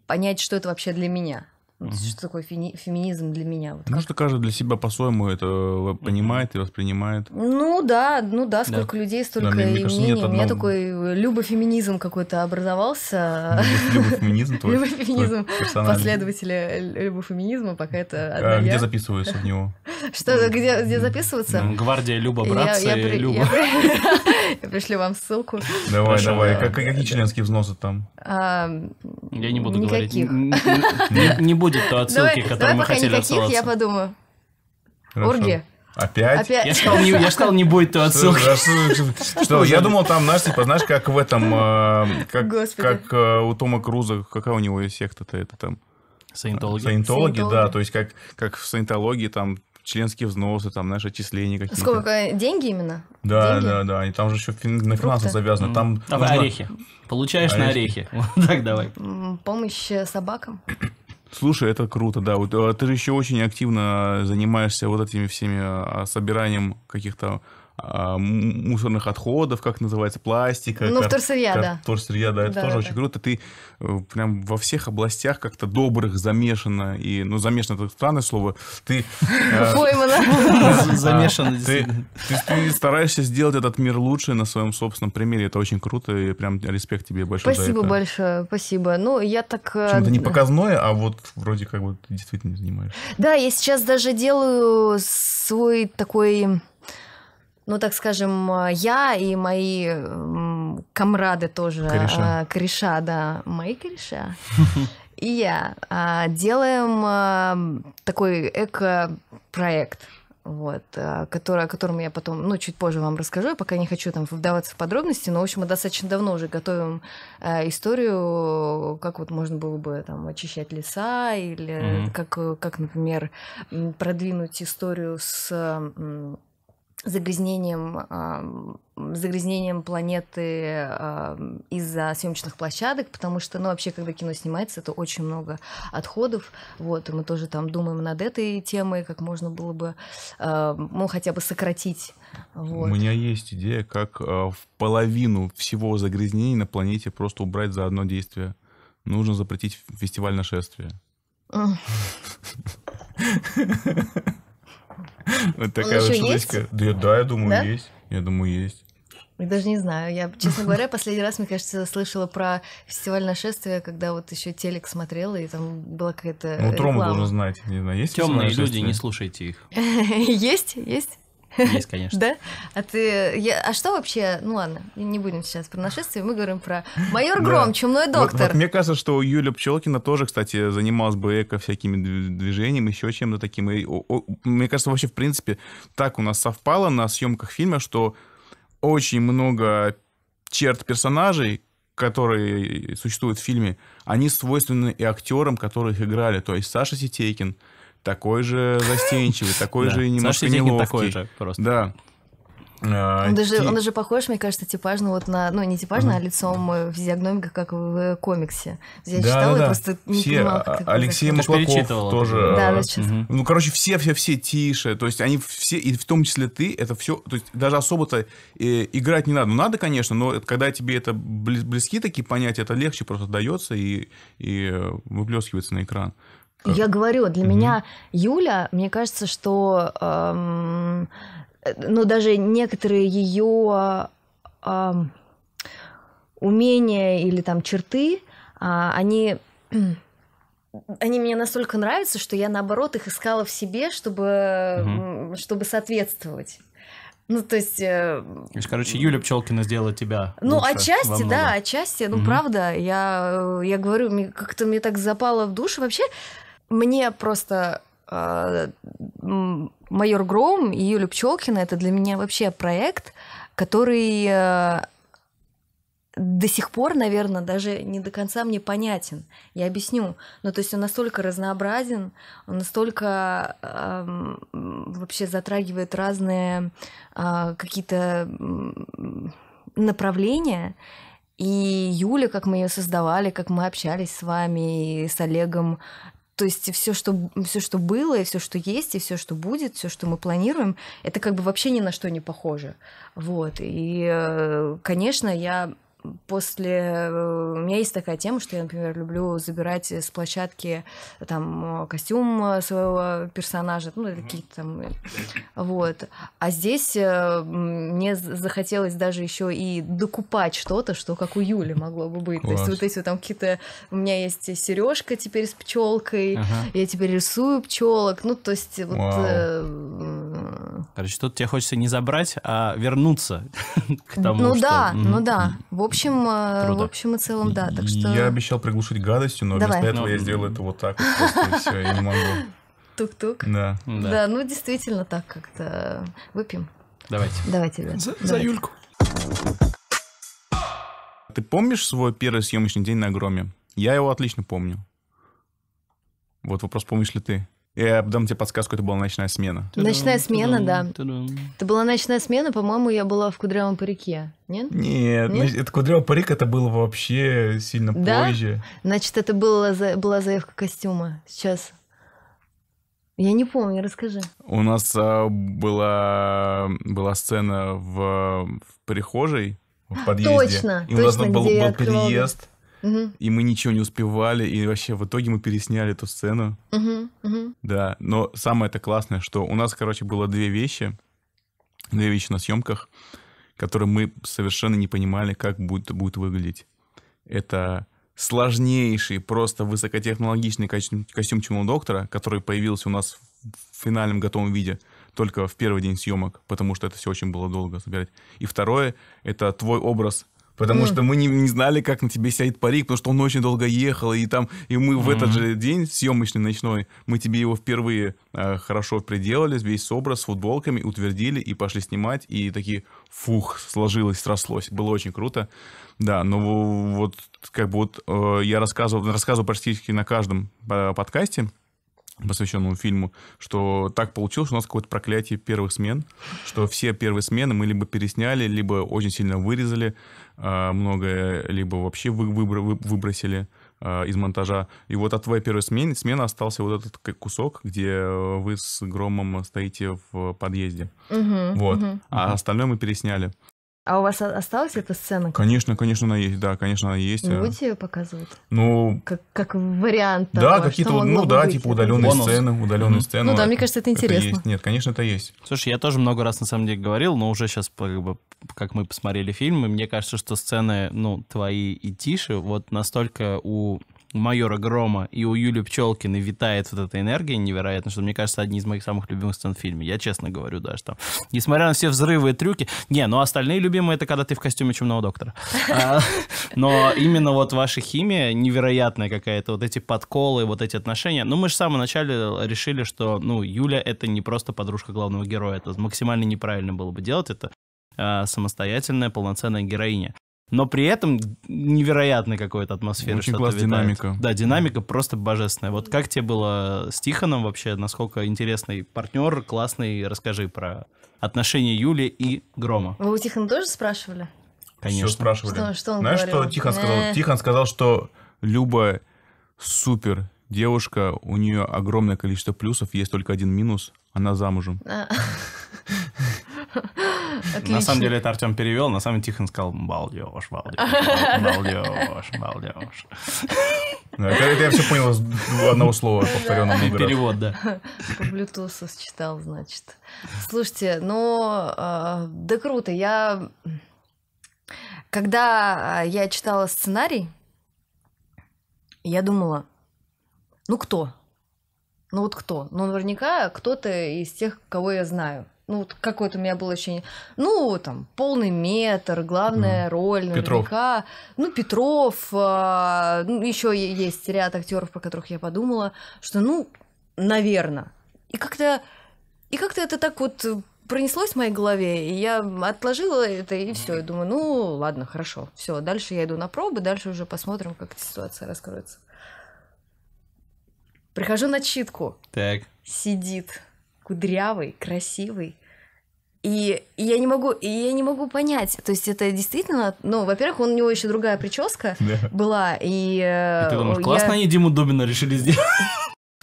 понять, что это вообще для меня. Вот угу. Что такое фени- феминизм для меня? Вот ну, как... что каждый для себя по-своему это э, понимает и воспринимает. Ну да, ну да, сколько да. людей, столько да, мне, мне и мнений. Одного... У меня такой э, любофеминизм какой-то образовался. Ну, любофеминизм твой? Любофеминизм. Последователи э, любофеминизма, пока это... А, где записываются в него? Что, где, где записываться? Гвардия Люба братцы я, я при... Люба. Я пришлю вам ссылку. Давай, давай. Какие членские взносы там? Я не буду говорить. Не будет той отсылки, которую мы хотели Давай отсылаться. я подумаю. Оргия. Опять? Опять? Я, сказал, не, я сказал, не будет то отсылки. Что, я думал, там, знаешь, типа, знаешь, как в этом, а, как как а, у Тома Круза, какая у него есть секта-то это там? Саентологи. Саентологи, да, то есть как, как в саентологии там членские взносы, там, знаешь, отчисления какие-то. Сколько? Э, деньги именно? Да, Деньги? да, да. Они там же еще на финансы завязаны. Там, там нужно... орехи. Получаешь орехи. на орехи. Вот так давай. Помощь э, собакам. Слушай, это круто, да. Вот, а ты же еще очень активно занимаешься вот этими всеми а, собиранием каких-то а, мусорных отходов, как называется, пластика. Ну, вторсырья, кар- да. Вторсырья, да, это да, тоже да. очень круто. Ты э, прям во всех областях как-то добрых замешано. И, ну, замешано это странное слово. Ты... Э, Поймано. Замешано, Ты стараешься сделать этот мир лучше на своем собственном примере. Это очень круто, и прям респект тебе большое. Спасибо большое, спасибо. Ну, я так... Э, Чем-то не показное, а вот вроде как бы действительно занимаешься. Да, я сейчас даже делаю свой такой ну, так скажем, а, я и мои комрады тоже, кореша, а, кореша да, мои кореша, и я а, делаем такой эко-проект вот, который, о котором я потом, ну, чуть позже вам расскажу, я пока не хочу там вдаваться в подробности, но, в общем, мы достаточно давно уже готовим э, историю, как вот можно было бы там очищать леса, или mm-hmm. как, как, например, продвинуть историю с загрязнением, загрязнением планеты из-за съемочных площадок, потому что, ну, вообще, когда кино снимается, это очень много отходов, вот, и мы тоже там думаем над этой темой, как можно было бы, ну, хотя бы сократить. Вот. У меня есть идея, как а, в половину всего загрязнений на планете просто убрать за одно действие. Нужно запретить фестиваль нашествия. Вот такая вот шуточка. Да, я думаю, есть. Я думаю, есть. Я даже не знаю. Я, честно говоря, последний раз, мне кажется, слышала про фестиваль нашествия, когда вот еще телек смотрела, и там была какая-то. Ну, Рома должен знать, не знаю, есть. Темные люди, не слушайте их. Есть, есть. Есть, конечно. Да? А ты... Я... А что вообще... Ну ладно, не будем сейчас про нашествие, мы говорим про майор Гром, да. чумной доктор. Вот, вот мне кажется, что Юля Пчелкина тоже, кстати, занималась бы эко всякими движениями, еще чем-то таким. И, о, о, мне кажется, вообще, в принципе, так у нас совпало на съемках фильма, что очень много черт персонажей, которые существуют в фильме, они свойственны и актерам, которых играли. То есть Саша Ситейкин — такой же застенчивый, такой же немножко неловкий. Да. А, он, даже, он даже похож, мне кажется, типажно вот на... Ну, не типажно, mm-hmm. а лицом э, физиогномика, как в э, комиксе. Я да, читала да, и просто не все, понимала, а, как это Алексей Маклаков тоже. Да, а, да, угу. Ну, короче, все-все-все тише. То есть они все, и в том числе ты, это все... То есть даже особо-то э, играть не надо. Ну, надо, конечно, но когда тебе это близ, близки такие понятия, это легче просто дается и, и э, выплескивается на экран. Я говорю, для меня Юля, мне кажется, что, эм, ну даже некоторые ее эм, умения или там черты, а, они они мне настолько нравятся, что я наоборот их искала в себе, чтобы, mm чтобы соответствовать. Ну, то есть... Э, короче, Юля Пчелкина сделала тебя Ну, лучше, отчасти, да, отчасти. Ну, угу. правда, я, э, я говорю, как-то мне так запало в душу. Вообще, мне просто э, майор Гром и Юля Пчелкина это для меня вообще проект, который э, до сих пор, наверное, даже не до конца мне понятен. Я объясню. Но ну, то есть он настолько разнообразен, он настолько э, вообще затрагивает разные э, какие-то направления. И Юля, как мы ее создавали, как мы общались с вами и с Олегом, то есть все, что, все, что было, и все, что есть, и все, что будет, все, что мы планируем, это как бы вообще ни на что не похоже. Вот. И, э, конечно, я после... Э, у меня есть такая тема, что я, например, люблю забирать с площадки э, там э, костюм своего персонажа, ну, mm-hmm. какие-то там... Вот. А здесь мне захотелось даже еще и докупать что-то, что как у Юли могло бы быть. Класс. То есть вот эти вот там какие-то... У меня есть сережка теперь с пчелкой, ага. я теперь рисую пчелок. Ну, то есть вот... Вау. Короче, тут тебе хочется не забрать, а вернуться к тому, Ну что... да, ну да. В общем, э, в общем и целом, да. Так что... Я обещал приглушить гадостью, но Давай. вместо этого ну... я сделал это вот так просто, и все, я не могу. Тук-тук. Да. да. Да, ну действительно так как-то. Выпьем. Давайте. Давайте, да. За, Давайте. за Юльку. Ты помнишь свой первый съемочный день на «Громе»? Я его отлично помню. Вот вопрос, помнишь ли ты? Я дам тебе подсказку, это была ночная смена. Ночная смена, да. Это была ночная смена, по-моему, я была в кудрявом парике, нет? Нет, ну, нет? это кудрявый парик, это было вообще сильно да? позже. Значит, это было, была заявка костюма. Сейчас я не помню, расскажи. У нас а, была, была сцена в, в прихожей, в подъезде. Точно, И точно, у нас был, был переезд угу. и мы ничего не успевали, и вообще в итоге мы пересняли эту сцену. Угу, угу. Да, но самое это классное, что у нас, короче, было две вещи, две вещи на съемках, которые мы совершенно не понимали, как будет, будет выглядеть. Это сложнейший, просто высокотехнологичный костюм, костюм Чумного Доктора, который появился у нас в финальном готовом виде только в первый день съемок, потому что это все очень было долго собирать. И второе, это твой образ Потому mm. что мы не, не знали, как на тебе сядет парик, потому что он очень долго ехал, и там, и мы mm. в этот же день съемочный ночной, мы тебе его впервые э, хорошо приделали, весь образ с футболками утвердили и пошли снимать, и такие, фух, сложилось, срослось, было очень круто, да, но вот как бы вот э, я рассказывал, рассказывал практически на каждом э, подкасте, посвященному фильму, что так получилось, что у нас какое-то проклятие первых смен, что все первые смены мы либо пересняли, либо очень сильно вырезали, Э, многое, либо вообще вы, выбро, вы, выбросили э, из монтажа. И вот от твоей первой смены, смены остался вот этот кусок, где э, вы с Громом стоите в подъезде. Угу, вот. Угу, а остальное мы пересняли. А у вас осталась эта сцена? Конечно, конечно, она есть, да, конечно, она есть. Вы э. будете ее показывать? Ну... Как, как вариант Да, какие-то, ну да, быть, типа удаленные бонус. сцены, удаленные mm-hmm. сцены. Ну да, мне кажется, это интересно. Это есть. Нет, конечно, это есть. Слушай, я тоже много раз на самом деле говорил, но уже сейчас как бы как мы посмотрели фильм, и мне кажется, что сцены, ну, твои и Тиши вот настолько у майора Грома и у Юли Пчелкины витает вот эта энергия невероятно, что, мне кажется, одни из моих самых любимых сцен в фильме. Я честно говорю даже там. Несмотря на все взрывы и трюки. Не, ну остальные любимые — это когда ты в костюме чумного доктора. А, но именно вот ваша химия невероятная какая-то, вот эти подколы, вот эти отношения. Ну, мы же в самом начале решили, что, ну, Юля — это не просто подружка главного героя, это максимально неправильно было бы делать это а, самостоятельная полноценная героиня но при этом невероятная какая то атмосфера Очень класс витает. динамика. Да, динамика mm. просто божественная. Вот как тебе было с Тихоном вообще? Насколько интересный партнер, классный? Расскажи про отношения Юли и Грома. А вы у Тихона тоже спрашивали? Конечно. Все спрашивали. Что, что он Знаешь, говорил? что Тихон сказал? Э-э. Тихон сказал, что Люба супер девушка, у нее огромное количество плюсов, есть только один минус, она замужем. А. На самом деле это Артем перевел, на самом деле Тихон сказал «балдеж, балдеж, балдеж, балдеж». Это я все понял одного слова повторенного Перевод, да. По Bluetooth считал, значит. Слушайте, ну, а, да круто. Я... Когда а, я читала сценарий, я думала, ну кто? Ну вот кто? Ну наверняка кто-то из тех, кого я знаю ну, вот какое-то у меня было ощущение, ну, там, полный метр, главная mm. роль, наверняка. Петров. Ну, Петров, э, ну, еще есть ряд актеров, про которых я подумала, что, ну, наверное. И как-то, и как-то это так вот пронеслось в моей голове, и я отложила это, и все. Я думаю, ну, ладно, хорошо, все, дальше я иду на пробы, дальше уже посмотрим, как эта ситуация раскроется. Прихожу на читку. Так. Сидит кудрявый, красивый. И, и я не могу, и я не могу понять, то есть это действительно, ну, во-первых, у него еще другая прическа была, и, э, а ты думаешь, классно они Диму Дубина решили сделать?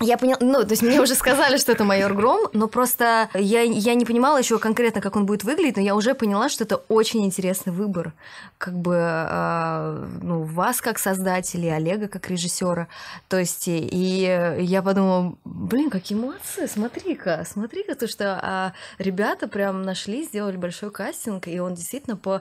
Я поняла, ну, то есть мне уже сказали, что это майор Гром, но просто я, я не понимала еще конкретно, как он будет выглядеть, но я уже поняла, что это очень интересный выбор, как бы, э, ну, вас как создателей, Олега как режиссера, то есть, и я подумала, блин, какие молодцы, смотри-ка, смотри-ка, то, что э, ребята прям нашли, сделали большой кастинг, и он действительно по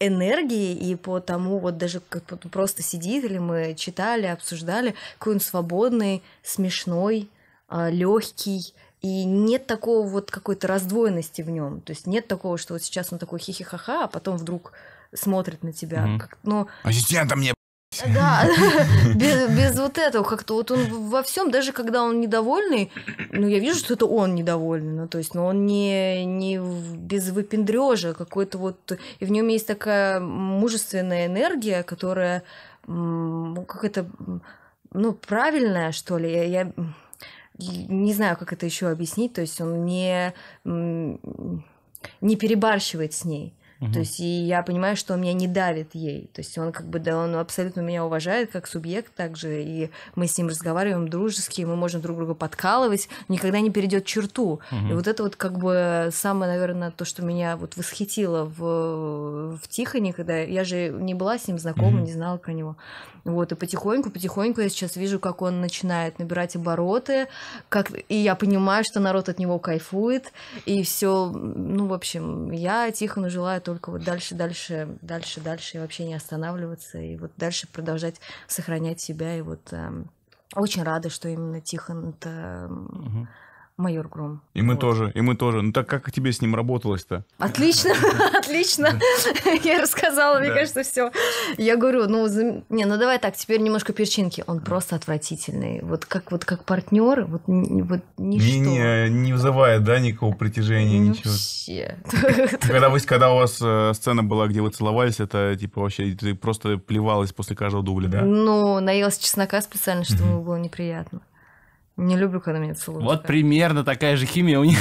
энергии и по тому, вот даже как просто сидели мы, читали, обсуждали, какой он свободный, смешной, а, легкий, и нет такого вот какой-то раздвоенности в нем. То есть нет такого, что вот сейчас он такой хихихаха, а потом вдруг смотрит на тебя. Mm-hmm. Как, но... А Ассистента мне да, без, без вот этого как-то. Вот он во всем, даже когда он недовольный, ну я вижу, что это он недовольный. Ну, то есть, но ну, он не, не без выпендрежа а какой-то вот. И в нем есть такая мужественная энергия, которая ну, как это ну, правильная, что ли. Я, я не знаю, как это еще объяснить. То есть он не, не перебарщивает с ней. Угу. То есть и я понимаю, что он меня не давит ей. То есть он как бы, да, он абсолютно меня уважает как субъект также, и мы с ним разговариваем дружески, мы можем друг друга подкалывать, никогда не перейдет черту. Угу. И вот это вот как бы самое, наверное, то, что меня вот восхитило в, в Тихоне, когда я же не была с ним знакома, угу. не знала про него. Вот, и потихоньку-потихоньку я сейчас вижу, как он начинает набирать обороты, как... и я понимаю, что народ от него кайфует, и все, ну, в общем, я Тихону желаю только вот дальше, дальше, дальше, дальше, и вообще не останавливаться, и вот дальше продолжать сохранять себя, и вот эм, очень рада, что именно Тихон-то... Угу майор Гром. И мы вот. тоже, и мы тоже. Ну так как тебе с ним работалось-то? Отлично, отлично. Я рассказала, мне кажется, все. Я говорю, ну, не, ну давай так, теперь немножко перчинки. Он просто отвратительный. Вот как вот как партнер, вот вот ничто. Не не вызывает, да, никакого притяжения, ну, ничего. Вообще. Ну, когда вы, когда у вас э, сцена была, где вы целовались, это типа вообще ты просто плевалась после каждого дубля, да? Ну, наелась чеснока специально, чтобы было неприятно. Не люблю, когда меня целуют. Вот примерно такая же химия у них.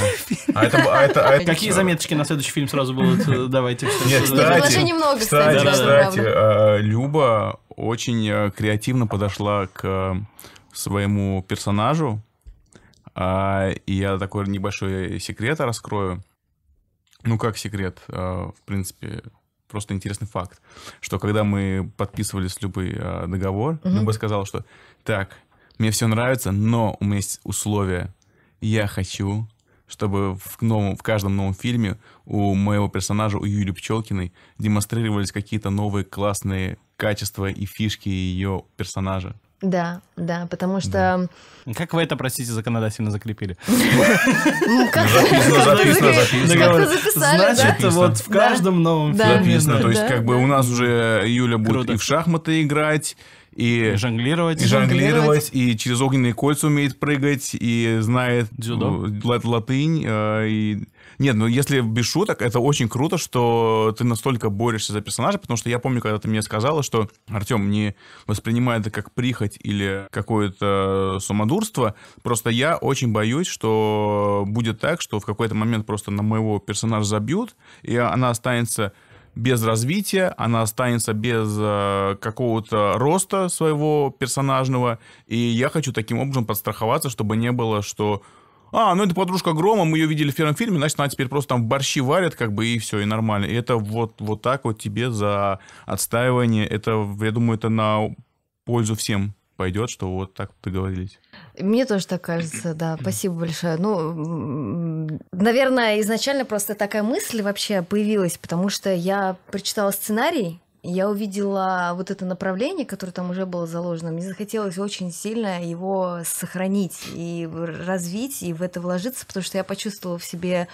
А это, а это, а это Какие заметочки на следующий фильм сразу будут? Э, давайте. Нет, кстати, немного, кстати, кстати, кстати а, Люба очень э, креативно подошла к э, своему персонажу. А, и я такой небольшой секрет раскрою. Ну, как секрет? А, в принципе, просто интересный факт, что когда мы подписывали с Любой договор, угу. Люба сказала, что так, мне все нравится, но у меня есть условия. Я хочу, чтобы в, новом, в каждом новом фильме у моего персонажа, у Юли Пчелкиной, демонстрировались какие-то новые классные качества и фишки ее персонажа. Да, да, потому что... Да. Как вы это, простите, законодательно закрепили? Ну, записано, записано, записано. Значит, вот в каждом новом фильме... Записано, то есть как бы у нас уже Юля будет и в шахматы играть, и, и жонглировать. И жонглировать, и через огненные кольца умеет прыгать, и знает Дзюдо. Ну, лат латынь. Э, и... Нет, ну если без шуток, это очень круто, что ты настолько борешься за персонажа, потому что я помню, когда ты мне сказала, что Артем не воспринимает это как прихоть или какое-то самодурство, просто я очень боюсь, что будет так, что в какой-то момент просто на моего персонажа забьют, и она останется без развития, она останется без э, какого-то роста своего персонажного, и я хочу таким образом подстраховаться, чтобы не было, что а, ну это подружка Грома, мы ее видели в первом фильме, значит, она теперь просто там борщи варит, как бы, и все, и нормально. И это вот, вот так вот тебе за отстаивание, это, я думаю, это на пользу всем пойдет, что вот так договорились. Мне тоже так кажется, да. Спасибо большое. Ну, наверное, изначально просто такая мысль вообще появилась, потому что я прочитала сценарий, я увидела вот это направление, которое там уже было заложено. Мне захотелось очень сильно его сохранить и развить, и в это вложиться, потому что я почувствовала в себе,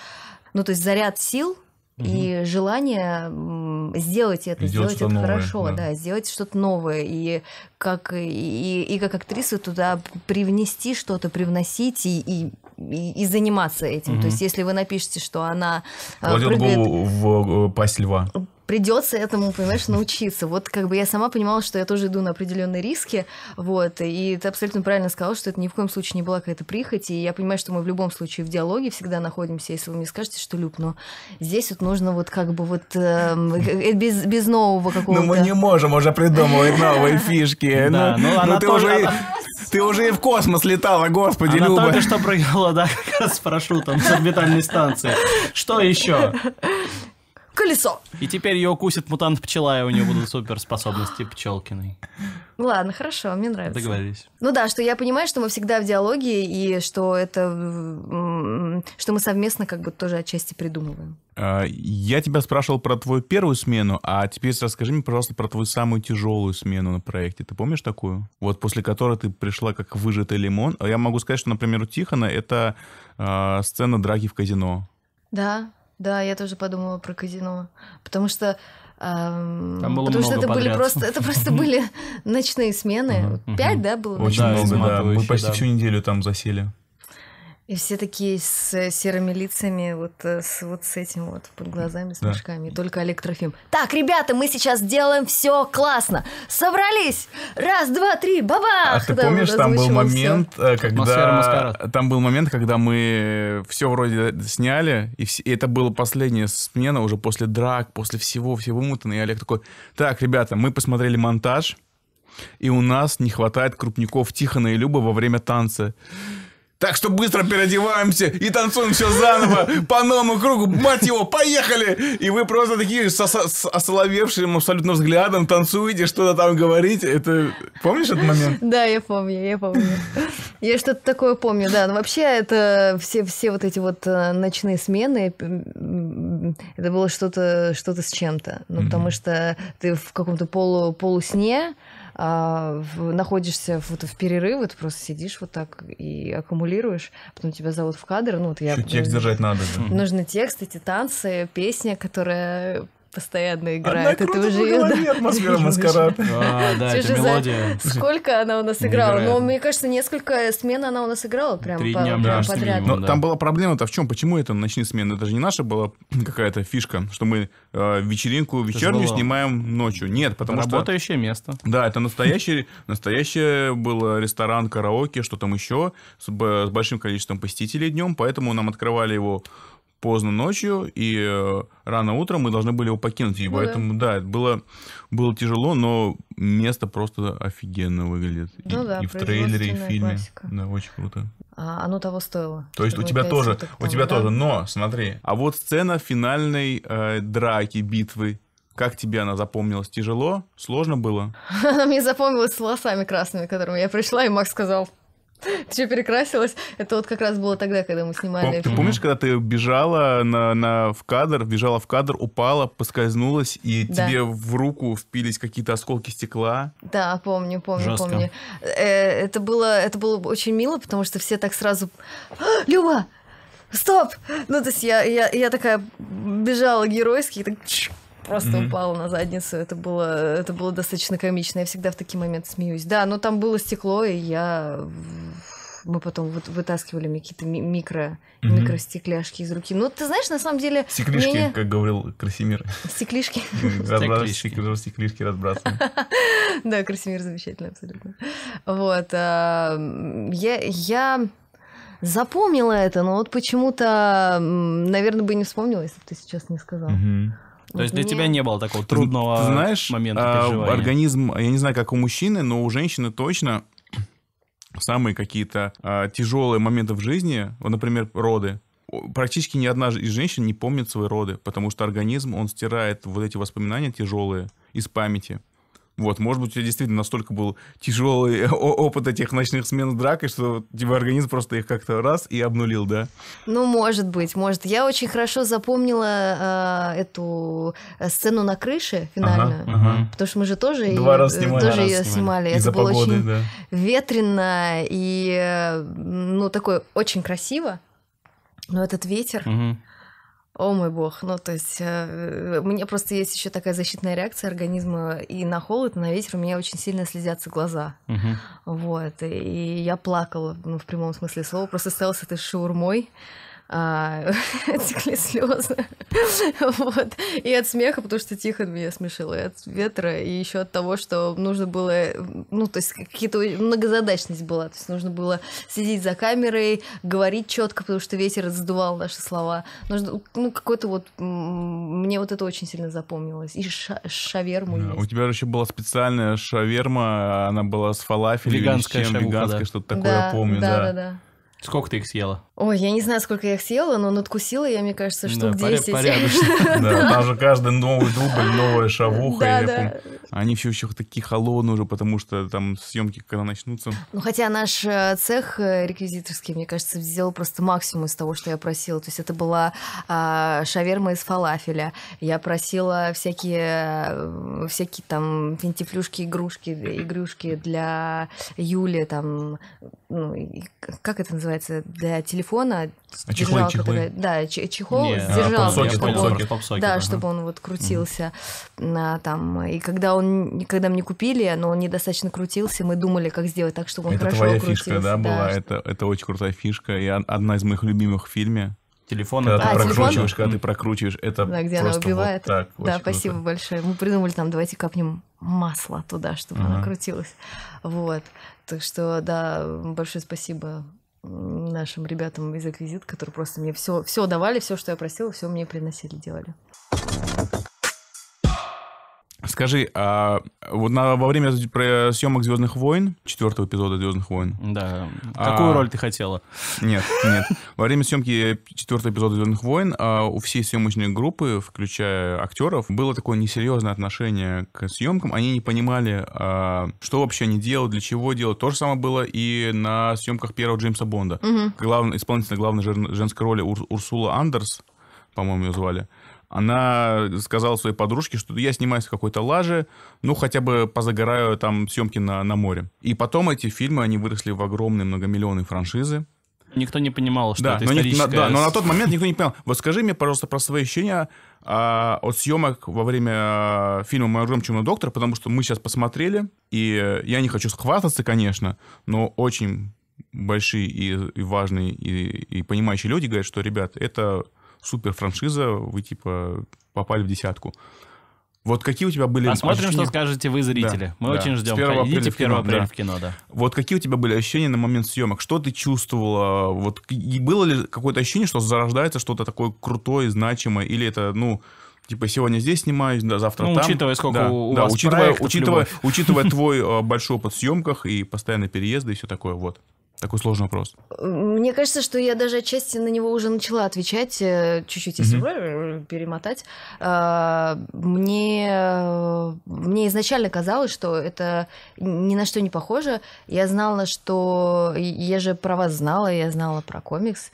ну, то есть заряд сил, угу. и желание сделать это, сделать, сделать это новое, хорошо, да. да, сделать что-то новое и как и, и как актриса туда привнести что-то, привносить и, и и, и заниматься этим. Угу. То есть, если вы напишете, что она а, кладет прыгает... голову в э, пасть льва, придется этому, понимаешь, научиться. Вот как бы я сама понимала, что я тоже иду на определенные риски, вот, и ты абсолютно правильно сказала, что это ни в коем случае не была какая-то прихоть, и я понимаю, что мы в любом случае в диалоге всегда находимся, если вы мне скажете, что, Люк, ну, здесь вот нужно вот как бы вот эм, э, э, без, без нового ну, какого-то... Ну, мы не можем уже придумывать новые фишки. Да, ну, ну, ну ты уже Ты уже и в космос летала, господи, Она Люба. только что прыгала, да, как раз с парашютом с орбитальной станции. Что еще? колесо. И теперь ее укусит мутант пчела, и у нее будут суперспособности пчелкиной. Ладно, хорошо, мне нравится. Договорились. Ну да, что я понимаю, что мы всегда в диалоге, и что это... что мы совместно как бы тоже отчасти придумываем. А, я тебя спрашивал про твою первую смену, а теперь расскажи мне, пожалуйста, про твою самую тяжелую смену на проекте. Ты помнишь такую? Вот после которой ты пришла как выжатый лимон. А я могу сказать, что, например, у Тихона это э, сцена драки в казино. Да, да, я тоже подумала про казино, потому что Эм, Там было потому много что это подряд. были просто, это просто были ночные смены. Пять, да, было? Очень много, да. Мы почти всю неделю там засели. И все такие с э, серыми лицами, вот э, с, вот с этим вот под глазами, с да. И только Электрофим. Так, ребята, мы сейчас делаем все классно. Собрались! Раз, два, три, бабах! А ты помнишь, там был момент, все. Э, когда... Там был момент, когда мы все вроде сняли, и, все, и это была последняя смена уже после драк, после всего-всего мутана. И Олег такой, так, ребята, мы посмотрели монтаж, и у нас не хватает крупников Тихона и Любы во время танца. Так что быстро переодеваемся и танцуем все заново по новому кругу. Мать его, поехали! И вы просто такие с, с осоловевшим абсолютно взглядом танцуете, что-то там говорите. Это помнишь этот момент? Да, я помню, я помню. Я что-то такое помню, да. Но вообще это все, все вот эти вот э, ночные смены, это было что-то что с чем-то. Ну, mm-hmm. потому что ты в каком-то полу, полусне, а, в, находишься вот в перерывы, ты просто сидишь вот так и аккумулируешь, потом тебя зовут в кадр, ну, вот я... Еще текст держать надо. Да? Нужны тексты, эти танцы, песня, которая постоянно играет. Она круто а, это уже атмосфера маскарад. да, это мелодия. Сколько она у нас играла? Но ну, мне кажется, несколько смен она у нас играла прям подряд. Но там была проблема-то в чем? Почему это ночные смены? Это же не наша была какая-то фишка, что мы э, вечеринку вечернюю снимаем ночью. Нет, потому что... Работающее место. Да, это настоящий, настоящий был ресторан, караоке, что там еще, с большим количеством посетителей днем, поэтому нам открывали его поздно ночью, и э, рано утром мы должны были его покинуть. И ну, поэтому, да, да это было, было тяжело, но место просто офигенно выглядит. Ну, и, да, и в трейлере, и в фильме. Классика. Да, очень круто. А, оно того стоило. То есть у тебя тоже, суток, у тебя да? тоже, но смотри. А вот сцена финальной э, драки, битвы, как тебе она запомнилась? Тяжело? Сложно было? Она мне запомнилась с волосами красными, которыми я пришла, и Макс сказал, ты что, перекрасилась? Это вот как раз было тогда, когда мы снимали. Ты помнишь, когда ты бежала на, на, в кадр, бежала в кадр, упала, поскользнулась, и да. тебе в руку впились какие-то осколки стекла? Да, помню, помню, Жестко. помню. Э, это было, это было очень мило, потому что все так сразу... «А, Люба! Стоп! Ну, то есть я, я, я такая бежала геройски, так просто mm-hmm. упала на задницу. Это было, это было достаточно комично. Я всегда в такие моменты смеюсь. Да, но ну, там было стекло, и я мы потом вот вытаскивали мне какие-то ми- микро, угу. Mm-hmm. микростекляшки из руки. Ну, ты знаешь, на самом деле... Стеклишки, мне... как говорил Красимир. Стеклишки? Стеклишки разбрасываем. Да, Красимир замечательный абсолютно. Вот. А, я запомнила это, но вот почему-то, наверное, бы не вспомнила, если бы ты сейчас не сказал. То есть для Нет. тебя не было такого трудного ты, ты знаешь, момента а, переживания? организм, я не знаю, как у мужчины, но у женщины точно самые какие-то а, тяжелые моменты в жизни, вот, например, роды. Практически ни одна из женщин не помнит свои роды, потому что организм, он стирает вот эти воспоминания тяжелые из памяти. Вот, может быть, у тебя действительно настолько был тяжелый опыт этих ночных смен с дракой, что тебе организм просто их как-то раз и обнулил, да? Ну, может быть, может. Я очень хорошо запомнила э, эту э, сцену на крыше финальную, ага, ага. потому что мы же тоже Два ее, раз снимали, тоже раз ее снимали. снимали. Это было погоды, очень да. ветрено и, э, ну, такое очень красиво. Но этот ветер... Угу о мой бог, ну то есть э, у меня просто есть еще такая защитная реакция организма и на холод, и на ветер у меня очень сильно слезятся глаза. Угу. Вот, и, и я плакала, ну в прямом смысле слова, просто стояла с этой шаурмой. А, текли слезы. вот. И от смеха, потому что тихо меня смешило, и от ветра, и еще от того, что нужно было, ну, то есть какие-то многозадачность была, то есть нужно было сидеть за камерой, говорить четко, потому что ветер задувал наши слова. Нужно, ну, какой-то вот, мне вот это очень сильно запомнилось. И ша шаверму да, У тебя же еще была специальная шаверма, она была с фалафелем, веганская, чем, шавуха, веганская что-то такое, да, я помню. Да, да, да. Сколько ты их съела? Ой, я не знаю, сколько я их съела, но надкусила я, мне кажется, штук да, 10. Порядочно. Да, даже каждый новый дубль, новая шавуха. Да, да. Они все еще такие холодные уже, потому что там съемки когда начнутся. Ну, хотя наш э, цех э, реквизиторский, мне кажется, сделал просто максимум из того, что я просила. То есть это была а, шаверма из фалафеля. Я просила всякие, э, всякие там финтифлюшки, игрушки, игрушки для Юли, там, ну, как это называется, для телефона телефона а держал, чехол, который, да, чехол не, держал, а, попсоки, чтобы, понял, он, попсоки, да, ага. чтобы он вот крутился угу. на, там, и когда он, когда мне купили, но он недостаточно крутился, мы думали, как сделать так, чтобы он это хорошо твоя крутился. фишка, да, была, что... это это очень крутая фишка и одна из моих любимых в фильме телефон, когда, а, ты, прокручиваешь, телефон? когда ты прокручиваешь, это да, где просто она убивает. Вот так, да, спасибо круто. большое. Мы придумали там, давайте капнем масло туда, чтобы ага. она крутилась. Вот. Так что, да, большое спасибо нашим ребятам из Аквизит, которые просто мне все, все давали, все, что я просила, все мне приносили, делали. Скажи, а вот на, во время съемок Звездных войн, четвертого эпизода Звездных войн. Да. А, Какую а, роль ты хотела? Нет, нет. Во время съемки четвертого эпизода Звездных войн а, у всей съемочной группы, включая актеров, было такое несерьезное отношение к съемкам. Они не понимали, а, что вообще они делают, для чего делают. То же самое было и на съемках первого Джеймса Бонда. Угу. Глав, исполнительная главной женской роли Ур, Урсула Андерс, по-моему, ее звали она сказала своей подружке, что я снимаюсь в какой-то лаже, ну, хотя бы позагораю там съемки на, на море. И потом эти фильмы, они выросли в огромные многомиллионные франшизы. Никто не понимал, что да, это но историческая... на, да, но на тот момент никто не понимал. Вот скажи мне, пожалуйста, про свои ощущения а, от съемок во время а, фильма «Майор Гром, доктор», потому что мы сейчас посмотрели, и э, я не хочу схвастаться, конечно, но очень большие и, и важные и, и понимающие люди говорят, что, ребят, это супер франшиза, вы типа попали в десятку. Вот какие у тебя были Посмотрим, ощущения... что скажете вы, зрители. Да, Мы да. очень ждем. Идите в 1 апреля да. в кино, да. Вот какие у тебя были ощущения на момент съемок? Что ты чувствовала? Вот и было ли какое-то ощущение, что зарождается что-то такое крутое, значимое? Или это, ну, типа сегодня здесь снимаюсь, да, завтра ну, там. учитывая, сколько да, у да, вас учитывая, проектов, учитывая, учитывая твой а, большой опыт в съемках и постоянные переезды и все такое, вот. Такой сложный вопрос. Мне кажется, что я даже отчасти на него уже начала отвечать, э, чуть-чуть если mm перемотать. А, мне, э, мне изначально казалось, что это ни на что не похоже. Я знала, что... Я же про вас знала, я знала про комикс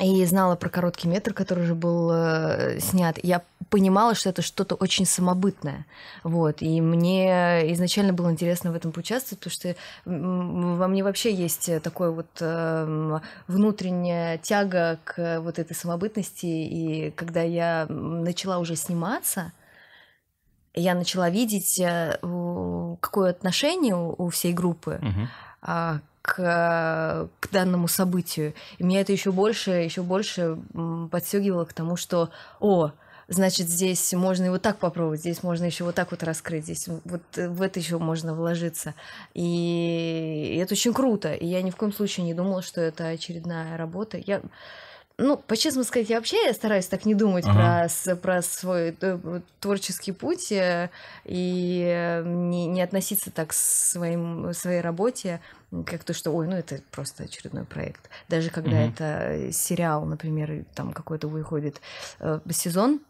и знала про короткий метр, который уже был э, снят. Я понимала, что это что-то очень самобытное. Вот. И мне изначально было интересно в этом поучаствовать, потому что во мне вообще есть такое вот э, внутренняя тяга к вот этой самобытности. И когда я начала уже сниматься, я начала видеть, э, какое отношение у всей группы угу к, э, к данному событию. И меня это еще больше, еще больше подстегивало к тому, что о, значит, здесь можно и вот так попробовать, здесь можно еще вот так вот раскрыть, здесь вот э, в это еще можно вложиться. И это очень круто. И я ни в коем случае не думала, что это очередная работа. Я ну, по-честному сказать, я вообще я стараюсь так не думать ага. про, про свой э, творческий путь э, и не, не относиться так к своим, своей работе как то, что, ой, ну это просто очередной проект. Даже когда угу. это сериал, например, там какой-то выходит э, сезон,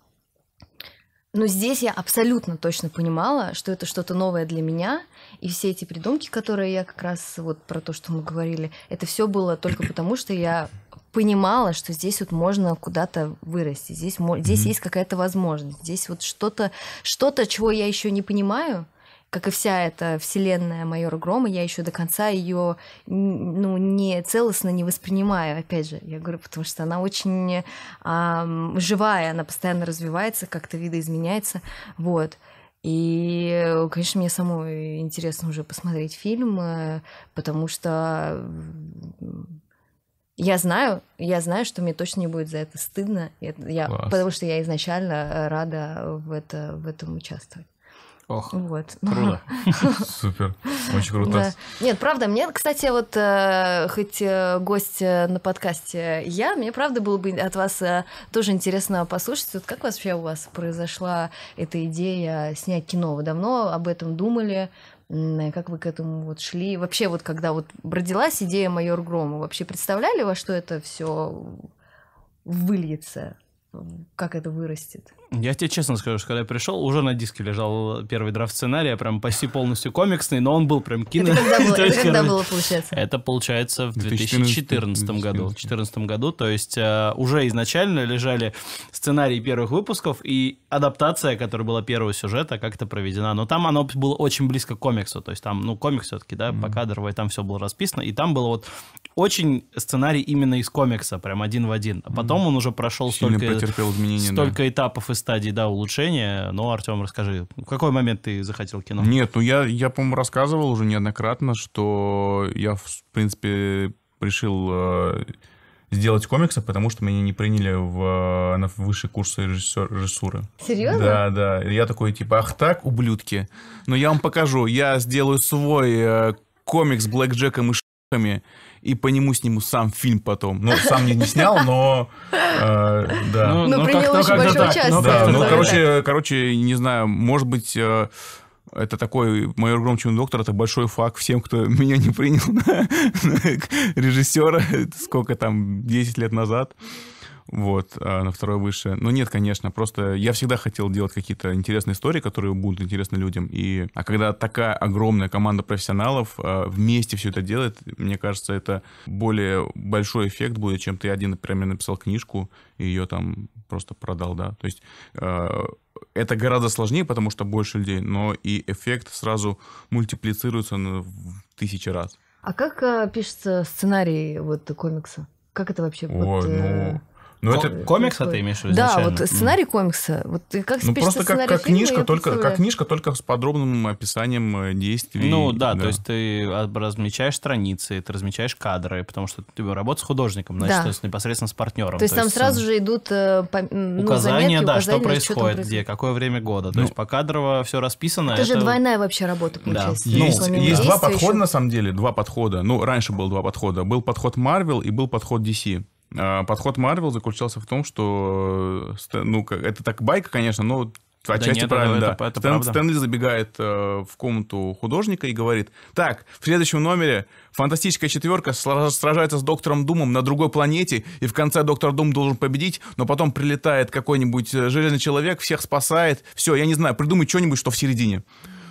но здесь я абсолютно точно понимала, что это что-то новое для меня, и все эти придумки, которые я как раз вот про то, что мы говорили, это все было только потому, что я понимала, что здесь вот можно куда-то вырасти, здесь, здесь mm-hmm. есть какая-то возможность, здесь вот что-то, что-то, чего я еще не понимаю, как и вся эта вселенная майора Грома, я еще до конца ее ну, не целостно не воспринимаю, опять же, я говорю, потому что она очень эм, живая, она постоянно развивается, как-то видоизменяется, вот. И, конечно, мне самой интересно уже посмотреть фильм, э, потому что я знаю, я знаю, что мне точно не будет за это стыдно, я, потому что я изначально э, рада в, это, в этом участвовать. Ох, вот. круто. Супер. Очень круто. Да. Нет, правда, мне, кстати, вот э, хоть э, гость на подкасте я, мне, правда, было бы от вас тоже интересно послушать, вот как вообще у вас произошла эта идея снять кино? Вы давно об этом думали? Э, как вы к этому вот шли? Вообще вот когда вот родилась идея майор Грома, вообще представляли во что это все выльется? как это вырастет. Я тебе честно скажу, что когда я пришел, уже на диске лежал первый драфт сценария, прям почти полностью комиксный, но он был прям кино. Это когда было, это когда было получается? Это получается в 2014 году. В 2014 году, то есть э, уже изначально лежали сценарии первых выпусков и адаптация, которая была первого сюжета, как-то проведена. Но там оно было очень близко к комиксу, то есть там, ну, комикс все-таки, да, mm-hmm. покадровый, там все было расписано, и там было вот очень сценарий именно из комикса, прям один в один. А потом он уже прошел Сильно столько, столько да. этапов и стадий да, улучшения. Ну, Артем, расскажи, в какой момент ты захотел кино? Нет, ну я, я по-моему, рассказывал уже неоднократно, что я, в принципе, решил э, сделать комиксы, потому что меня не приняли в, э, на высшие курсы режиссер, режиссуры. Серьезно? Да, да. Я такой, типа, ах так, ублюдки. Но я вам покажу. Я сделаю свой э, комикс с Блэк Джеком и шахами и по нему сниму сам фильм потом. Ну, сам не, не снял, но... Э, да. Ну, но ну, ну, принял как, очень ну, большое участие. Да, ну, короче, короче, не знаю, может быть... Э, это такой майор Громчин доктор, это большой факт всем, кто меня не принял на, на режиссера, сколько там, 10 лет назад вот, а на второе высшее. Но ну, нет, конечно, просто я всегда хотел делать какие-то интересные истории, которые будут интересны людям. И, а когда такая огромная команда профессионалов а, вместе все это делает, мне кажется, это более большой эффект будет, чем ты один, например, написал книжку и ее там просто продал, да. То есть а, это гораздо сложнее, потому что больше людей, но и эффект сразу мультиплицируется ну, в тысячи раз. А как а, пишется сценарий вот комикса? Как это вообще? Ой, вот, э, ну... Ну, Ко- это... Комикса ты имеешь в виду Да, вот сценарий комикса. Вот ты как ну, просто как, как, фильма, книжка, только, как книжка, только с подробным описанием э, действий. Ну да, да, то есть ты размечаешь страницы, ты размечаешь кадры, потому что ты работаешь с художником, значит, да. то есть непосредственно с партнером. То есть то там есть, сразу э, же идут э, по, ну, указания, заметки, да, указания, что происходит, где, какое время года. то ну. есть по кадрово все расписано. Это, это же двойная вообще работа получается. Да. Есть, есть два подхода, еще... на самом деле, два подхода. Ну, раньше было два подхода. Был подход Marvel и был подход DC. А, подход Марвел заключался в том, что э, ну это так байка, конечно, но отчасти ну, да нет, правильно, да. Это, это Стэн, Стэнли забегает э, в комнату художника и говорит: Так, в следующем номере фантастическая четверка сражается с доктором Думом на другой планете, и в конце доктор Дум должен победить, но потом прилетает какой-нибудь э, железный человек, всех спасает. Все, я не знаю, придумай что-нибудь, что в середине.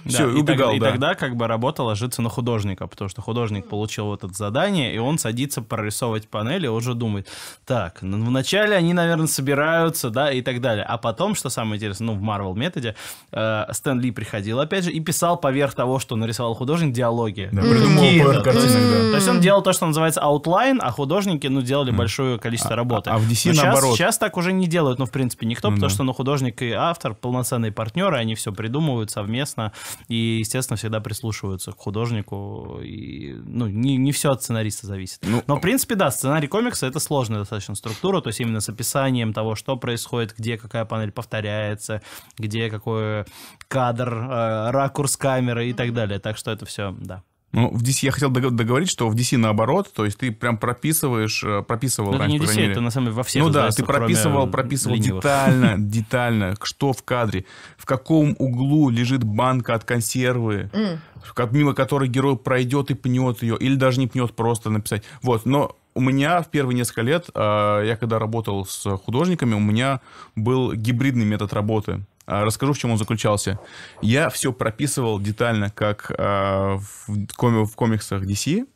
Все, да, и убегал, и, да. И тогда как бы работа ложится на художника, потому что художник получил вот это задание, и он садится прорисовывать панели, уже думает, так, ну, вначале они, наверное, собираются, да, и так далее. А потом, что самое интересное, ну, в Marvel методе, э, Стэн Ли приходил, опять же, и писал поверх того, что нарисовал художник, диалоги. Да, придумал поверх картинок, да. То есть он делал то, что называется outline, а художники, ну, делали большое количество а, а работы. А в DC наоборот. Сейчас так уже не делают, ну, в принципе, никто, ну потому что, ну, художник и автор, полноценные партнеры, они все придумывают совместно, и, естественно, всегда прислушиваются к художнику. И, ну, не, не все от сценариста зависит. Ну, Но, в а принципе, да, сценарий комикса — это сложная достаточно структура, то есть именно с описанием того, что происходит, где какая панель повторяется, где какой кадр, э, ракурс камеры и так далее. Так что это все, да. Ну, в DC я хотел договорить, что в DC наоборот, то есть ты прям прописываешь, э, прописывал Но раньше, это не DC, это на самом деле во всех Ну да, ты прописывал, прописывал ленивых. детально, детально, что в кадре, в каком углу лежит банка от консервы, mm. мимо которой герой пройдет и пнет ее, или даже не пнет, просто написать. Вот, но у меня в первые несколько лет, а, я когда работал с художниками, у меня был гибридный метод работы. А, расскажу, в чем он заключался. Я все прописывал детально, как а, в комиксах DC,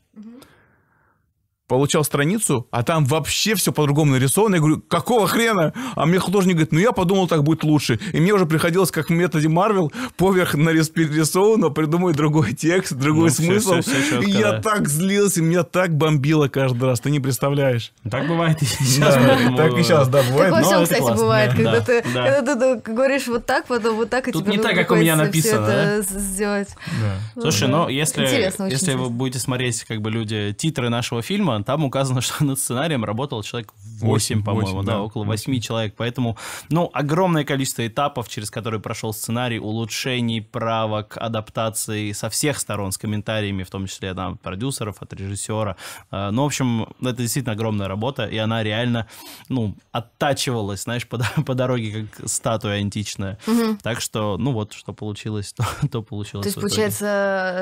получал страницу, а там вообще все по-другому нарисовано. Я говорю, какого хрена? А мне художник говорит, ну я подумал, так будет лучше. И мне уже приходилось, как в методе Марвел, поверх нарис перерисовано, придумать другой текст, другой ну, смысл. Все, все, все четко, я да. так злился, меня так бомбило каждый раз, ты не представляешь. Так бывает и сейчас. Да, поэтому... Так и сейчас, да, бывает. Так во ну, всем, кстати, классно. бывает, да, когда, да, ты, да. когда ты, ты говоришь вот так, потом вот так, и Тут тебе не так, как у меня написано, да? сделать. Да. Слушай, ну если, если вы будете смотреть как бы люди титры нашего фильма, там указано, что над сценарием работал человек 8, 8 по-моему, 8, да, да, около 8, человек. Поэтому, ну, огромное количество этапов, через которые прошел сценарий, улучшений, правок, адаптаций со всех сторон, с комментариями, в том числе от продюсеров, от режиссера. А, ну, в общем, это действительно огромная работа, и она реально, ну, оттачивалась, знаешь, по, по дороге, как статуя античная. Угу. Так что, ну вот, что получилось, то, то получилось. То есть, получается,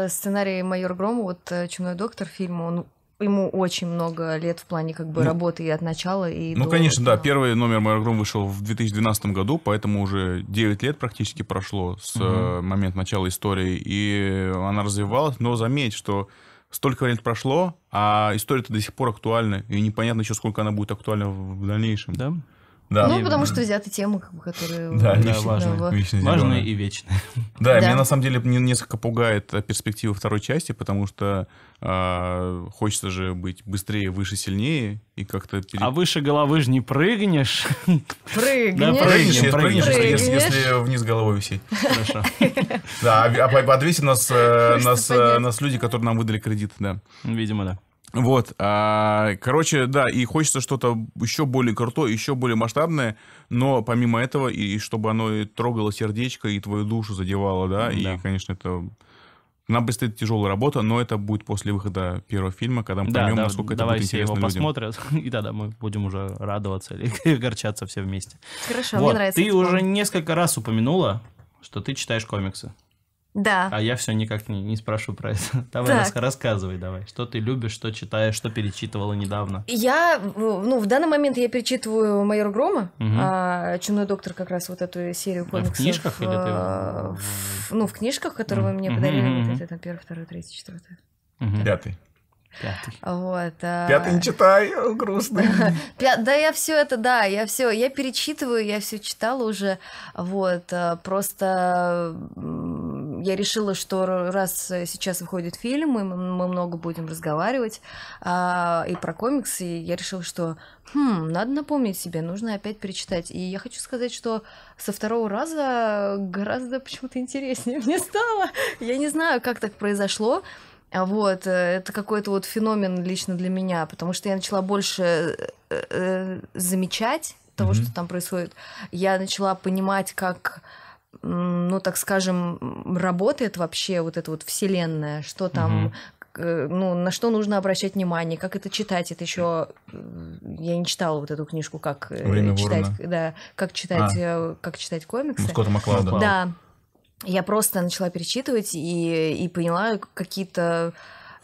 э, сценарий «Майор Гром», вот э, «Чумной доктор» фильма, он ему очень много лет в плане как бы ну, работы и от начала и Ну, до, конечно, да. да. Первый номер Майоргром вышел в 2012 году, поэтому уже 9 лет практически прошло с угу. Э, момента начала истории, и она развивалась, но заметь, что столько лет прошло, а история-то до сих пор актуальна, и непонятно еще, сколько она будет актуальна в дальнейшем. Да. Да. Ну, потому что взяты темы, которые... Да, да важные. В... важные и вечные. Да, меня на самом деле несколько пугает э, перспектива второй части, потому что а, хочется же быть быстрее, выше, сильнее и как-то... А выше головы же не прыгнешь. Прыгнешь. Да, прыгнешь, Если, вниз головой висеть. Хорошо. Да, а подвесит а а нас, э, нас, э, нас люди, которые нам выдали кредит, да. Видимо, да. Вот, а, короче, да, и хочется что-то еще более крутое, еще более масштабное, но помимо этого, и чтобы оно и трогало сердечко, и твою душу задевало, да, да. и, конечно, это... Нам предстоит тяжелая работа, но это будет после выхода первого фильма, когда мы да, поймем, да, насколько это будет интересно людям. Давай все посмотрят, и тогда мы будем уже радоваться или горчаться все вместе. Хорошо, вот. мне нравится. Ты уже несколько раз упомянула, что ты читаешь комиксы. Да. А я все никак не, не спрашиваю про это. Давай так. рассказывай, давай. Что ты любишь, что читаешь, что перечитывала недавно? Я, ну, в данный момент я перечитываю «Майор Грома», угу. а, «Чумной доктор» как раз вот эту серию а комиксов. В книжках или ты? А, в, ну, в книжках, которые угу. вы мне подарили. Угу. Вот это первый, второй, третий, четвертый. Угу. Пятый. Пятый. Вот, а... Пятый не читаю, он грустный. Пя... Да, я все это, да, я все, я перечитываю, я все читала уже, вот, а, просто я решила, что раз э, сейчас выходит фильм, мы, мы много будем разговаривать а, и про комиксы, я решила, что хм, надо напомнить себе, нужно опять перечитать. И я хочу сказать, что со второго раза гораздо почему-то интереснее мне стало. Я не знаю, как так произошло. А вот, э, это какой-то вот феномен лично для меня, потому что я начала больше э, э замечать того, mm-hmm. что там происходит. Я начала понимать, как ну, так скажем, работает вообще вот эта вот вселенная, что там, угу. ну, на что нужно обращать внимание, как это читать, это еще я не читала вот эту книжку, как э, Время читать, Ворона. да, как а. читать, а. как читать комиксы. Скотта Маклауда. Да, я просто начала перечитывать и и поняла какие-то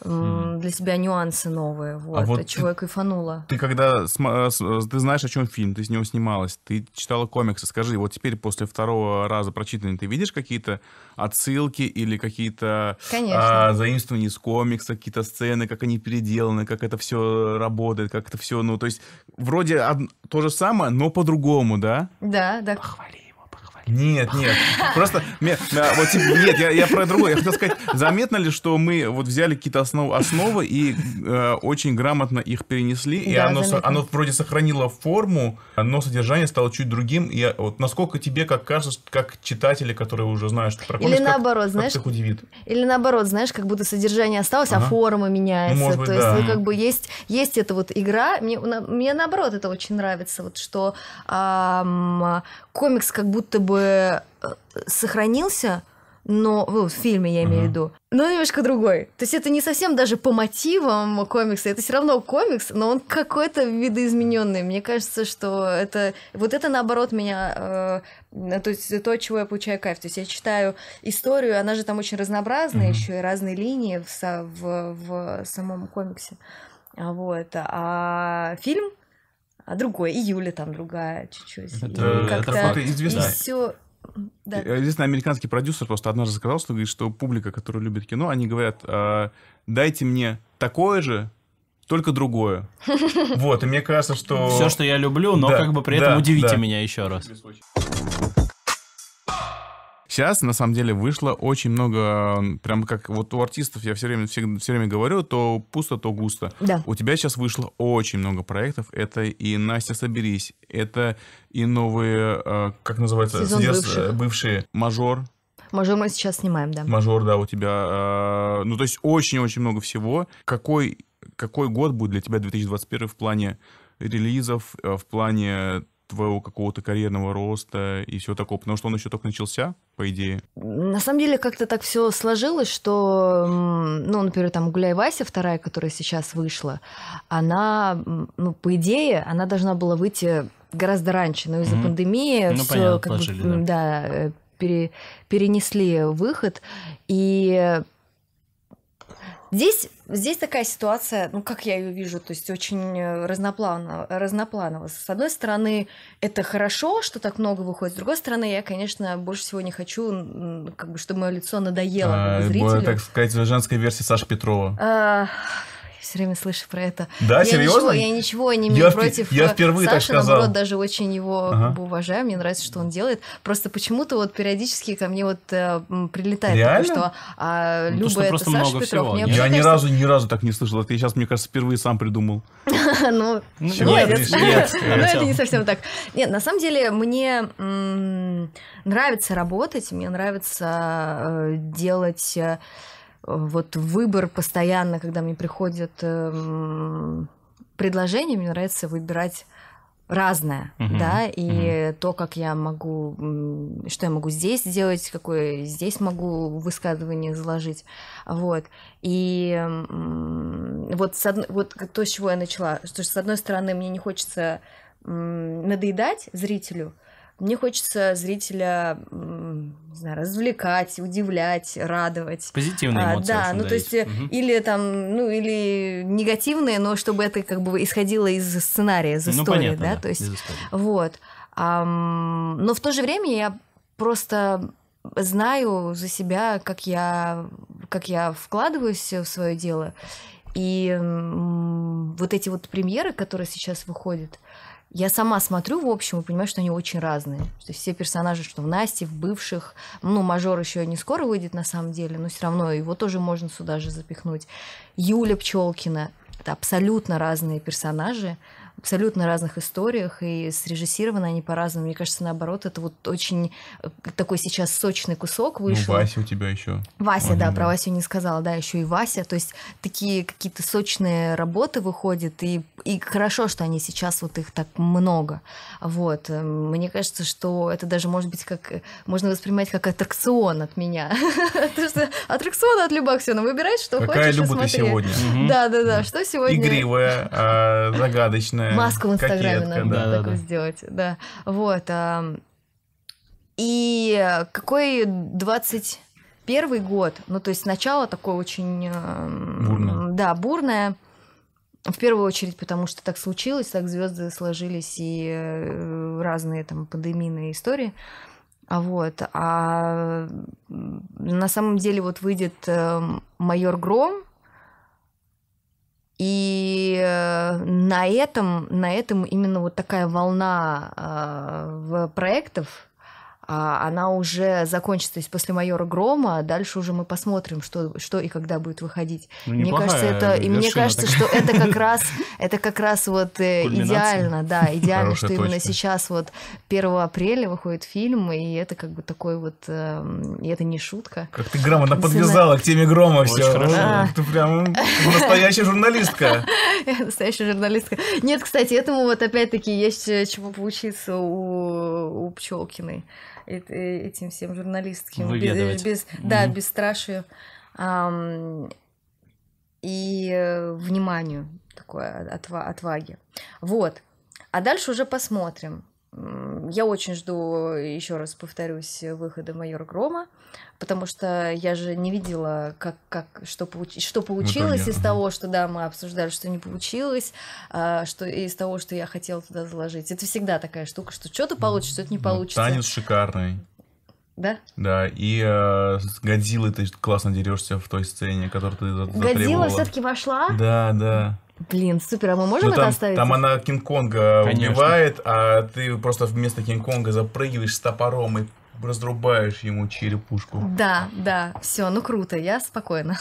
для себя нюансы новые. А вот, а вот от ты, кайфанула. Ты когда э, э, ты знаешь, о чем фильм, ты с него снималась, ты читала комиксы. Скажи, вот теперь после второго раза прочитанный ты видишь какие-то отсылки или какие-то а, заимствования из комикса, какие-то сцены, как они переделаны, как это все работает, как это все, ну, то есть вроде од... то же самое, но по-другому, да? Да, да. Похвали. Нет, нет. Просто вот, типа, нет, я, я про другое. Я хотел сказать, заметно ли, что мы вот взяли какие-то основ, основы и э, очень грамотно их перенесли, и да, оно, оно вроде сохранило форму, но содержание стало чуть другим. И вот насколько тебе, как кажется, как читатели, которые уже знают, что про комикс, Или наоборот, как, знаешь, как удивит. Или наоборот, знаешь, как будто содержание осталось, а ага. а форма меняется. Ну, может быть, То да. есть, как бы есть, есть эта вот игра. Мне, на, мне наоборот это очень нравится, вот что эм, комикс как будто бы э, сохранился, но ну, в фильме я имею uh-huh. в виду, но немножко другой. То есть это не совсем даже по мотивам комикса, это все равно комикс, но он какой-то видоизмененный. Мне кажется, что это вот это наоборот меня, э, то есть то, от чего я получаю кайф. То есть я читаю историю, она же там очень разнообразная uh-huh. еще и разные линии в, в, в самом комиксе, вот. А фильм а другой, и Юля там другая чуть-чуть. Это, это факт. известно. Все... Да. Э, Единственный американский продюсер просто однажды сказал, что говорит, что публика, которая любит кино, они говорят, а, дайте мне такое же, только другое. Вот, и мне кажется, что... Все, что я люблю, но как бы при этом удивите меня еще раз. Сейчас, на самом деле, вышло очень много, прям как вот у артистов, я все время, все, все время говорю, то пусто, то густо. Да. У тебя сейчас вышло очень много проектов. Это и «Настя, соберись», это и новые, э, как называется? Сезон Сидерс, бывших. Э, бывшие. «Мажор». Мажор мы сейчас снимаем, да. Мажор, да, у тебя. Э, ну, то есть очень-очень много всего. Какой, какой год будет для тебя 2021 в плане релизов, э, в плане твоего какого-то карьерного роста и все такого? Потому что он еще только начался, по идее. На самом деле как-то так все сложилось, что, ну, например, там «Гуляй, Вася» вторая, которая сейчас вышла, она, ну, по идее, она должна была выйти гораздо раньше, но из-за mm-hmm. пандемии ну, все понятно, как положили, бы, да, да э, пере, перенесли выход, и Здесь, здесь такая ситуация, ну, как я ее вижу, то есть очень э, разнопланово, разнопланово. С одной стороны, это хорошо, что так много выходит. С другой стороны, я, конечно, больше всего не хочу, как бы, чтобы мое лицо надоело а, зрителю. Так сказать, женская версия Саши Петрова. А, все время слышу про это. Да, я серьезно? Ничего, я ничего не имею я против я э, впервые Саши, так сказал. наоборот, даже очень его ага. как бы, уважаю, мне нравится, что он делает. Просто почему-то вот периодически ко мне вот э, прилетает Реально? такое, что а, ну, Люба, что это Саша Петров. Всего. Мне я ни разу, ни разу так не слышал. ты сейчас, мне кажется, впервые сам придумал. Ну, ну, ну, это не совсем так. Нет, на самом деле мне нравится работать, мне нравится э, делать э, вот выбор постоянно, когда мне приходят эм, предложения, мне нравится выбирать разное, uh да, и uh то, как я могу, что я могу здесь сделать, какое здесь могу высказывание заложить, вот. И вот, с од... вот то, с чего я начала, что с одной стороны мне не хочется надоедать зрителю, мне хочется зрителя не знаю, развлекать, удивлять, радовать. Позитивные а, эмоции. А, да, ну то есть, угу. или там, ну или негативные, но чтобы это как бы исходило из сценария, из ну, истории, ну, понятно, да? да, то есть, вот. А, но в то же время я просто знаю за себя, как я, как я вкладываюсь в свое дело. И вот эти вот премьеры, которые сейчас выходят, я сама смотрю, в общем, и понимаю, что они очень разные. Что все персонажи, что в Насте, в бывших, ну, мажор еще не скоро выйдет на самом деле, но все равно его тоже можно сюда же запихнуть. Юля Пчелкина, это абсолютно разные персонажи, абсолютно разных историях, и срежиссированы они по-разному. Мне кажется, наоборот, это вот очень э, такой сейчас сочный кусок ну, вышел. Ну, Вася у тебя еще. Вася, Он, да, да, про Васю не сказала, да, еще и Вася. То есть такие какие-то сочные работы выходят, и, и хорошо, что они сейчас вот их так много. Вот. Э, мне кажется, что это даже может быть как... Э, можно воспринимать как аттракцион от меня. аттракцион от Люба Аксенова. Выбирай, что хочешь Какая Люба сегодня? Да-да-да, что сегодня? Игривая, а, загадочная, Бесконечная Маску в Инстаграме кокетка, надо да, такую да. сделать, да. Вот. А, и какой 21 год, ну, то есть начало такое очень... Бурное. Да, бурное. В первую очередь, потому что так случилось, так звезды сложились и э, разные там пандемийные истории. А Вот. А на самом деле вот выйдет эм, «Майор Гром», и э, на этом, на этом именно вот такая волна э, проектов а, она уже закончится. То есть после «Майора Грома» дальше уже мы посмотрим, что, что и когда будет выходить. Ну, мне кажется, это, и мне кажется, такая. что это как раз, это как раз вот э, идеально, да, идеально, что точка. именно сейчас вот 1 апреля выходит фильм, и это как бы такой вот, э, и это не шутка. Как ты грамотно подвязала к теме Грома все. Хорошо. Ты прям настоящая журналистка. Я настоящая журналистка. Нет, кстати, этому вот опять-таки есть э, чему поучиться у, у Пчелкиной. Э, этим всем журналистским Выглядывать. без, без, угу. да, бесстрашию эм, и э, вниманию такое отва, отваги. Вот. А дальше уже посмотрим. Я очень жду, э, еще раз повторюсь, э, выхода «Майор Грома», потому что я же не видела, как, как, что, получ... что получилось итоге, из того, что да, мы обсуждали, что не получилось, а, что из того, что я хотела туда заложить. Это всегда такая штука, что что-то получится, что-то не получится. Ну, танец шикарный. Да? Да, и э, с Годзиллой ты классно дерешься в той сцене, которую ты затребовала. Годзилла все-таки вошла? Да, да. Блин, супер, а мы можем ну, там, это оставить? Там она Кинг-Конга убивает, а ты просто вместо Кинг-Конга запрыгиваешь с топором и разрубаешь ему черепушку. Да, да, все, ну круто, я спокойно.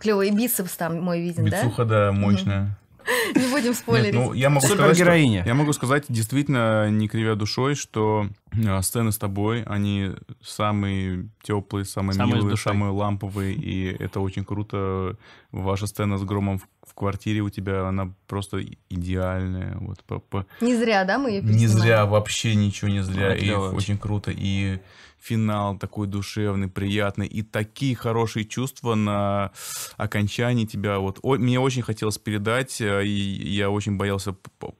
Клево, и бицепс там мой виден, Бицуха, да? Бицуха, да, мощная. Не будем спойлерить. Нет, ну, я могу сказать, что, я могу сказать, действительно, не кривя душой, что э, сцены с тобой, они самые теплые, самые, самые милые, самые ламповые, и это очень круто. Ваша сцена с громом в квартире у тебя она просто идеальная. Вот, по, по... Не зря, да, мы ее переснимали? Не зря, вообще ничего не зря. Ну, и вообще. очень круто. И финал такой душевный, приятный. И такие хорошие чувства на окончании тебя. Вот. О, мне очень хотелось передать, э, и я очень боялся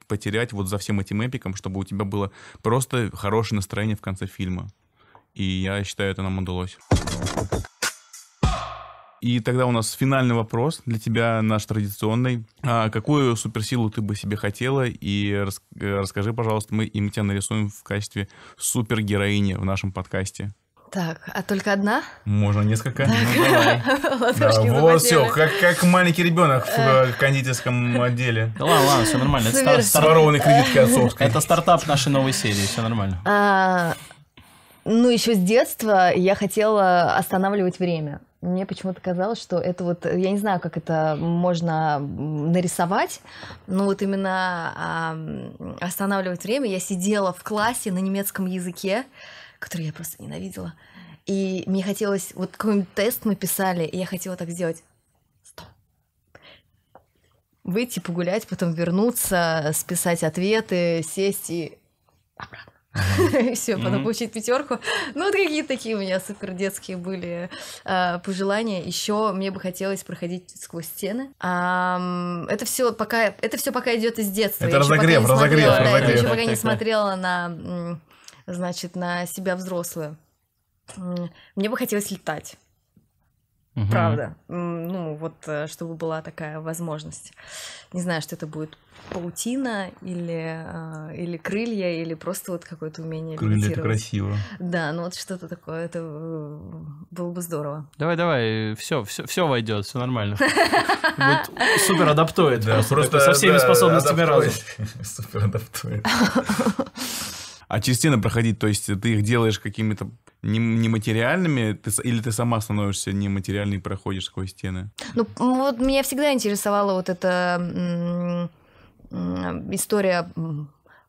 потерять вот за всем этим эпиком, чтобы у тебя было просто хорошее настроение в конце фильма. И я считаю, это нам удалось. И тогда у нас финальный вопрос для тебя, наш традиционный. А какую суперсилу ты бы себе хотела? И рас... Э, расскажи, пожалуйста, мы, и мы тебя нарисуем в качестве супергероини в нашем подкасте. Так, а только одна? Можно несколько. Так. Ну, давай. да, вот все, как, как маленький ребенок в э. Э, кондитерском отделе. Да ладно, ладно, все нормально. Супер. Это стар... Сворованной отцовской. Это стартап нашей новой серии, все нормально. А, ну, еще с детства я хотела останавливать время. Мне почему-то казалось, что это вот, э, я не знаю, как это можно нарисовать, но вот именно э, останавливать время. Я сидела в классе на немецком языке, который я просто ненавидела. И мне хотелось, вот какой-нибудь тест мы писали, и я хотела так сделать. Выйти, погулять, потом вернуться, списать ответы, сесть и обратно. Все, потом получить пятерку. Ну, вот какие такие у меня супер детские были а, пожелания. Еще мне бы хотелось проходить сквозь стены. Это все пока это все пока идет из детства. Это разогрев, разогрев, разогрев. Я еще пока не смотрела на значит, на себя взрослую. Мне бы хотелось летать. Угу. Правда. Ну, вот э, чтобы была такая возможность. Не знаю, что это будет паутина или, а, или крылья, или просто вот какое-то умение Крылья это красиво. Да, ну вот что-то такое, это э, было бы здорово. Давай, давай, все, все, все войдет, все нормально. Супер адаптует. Просто со всеми способностями разум. Супер адаптует. А через проходить, то есть ты их делаешь какими-то нематериальными, ты, или ты сама становишься нематериальной и проходишь сквозь стены? Ну, вот меня всегда интересовала вот эта история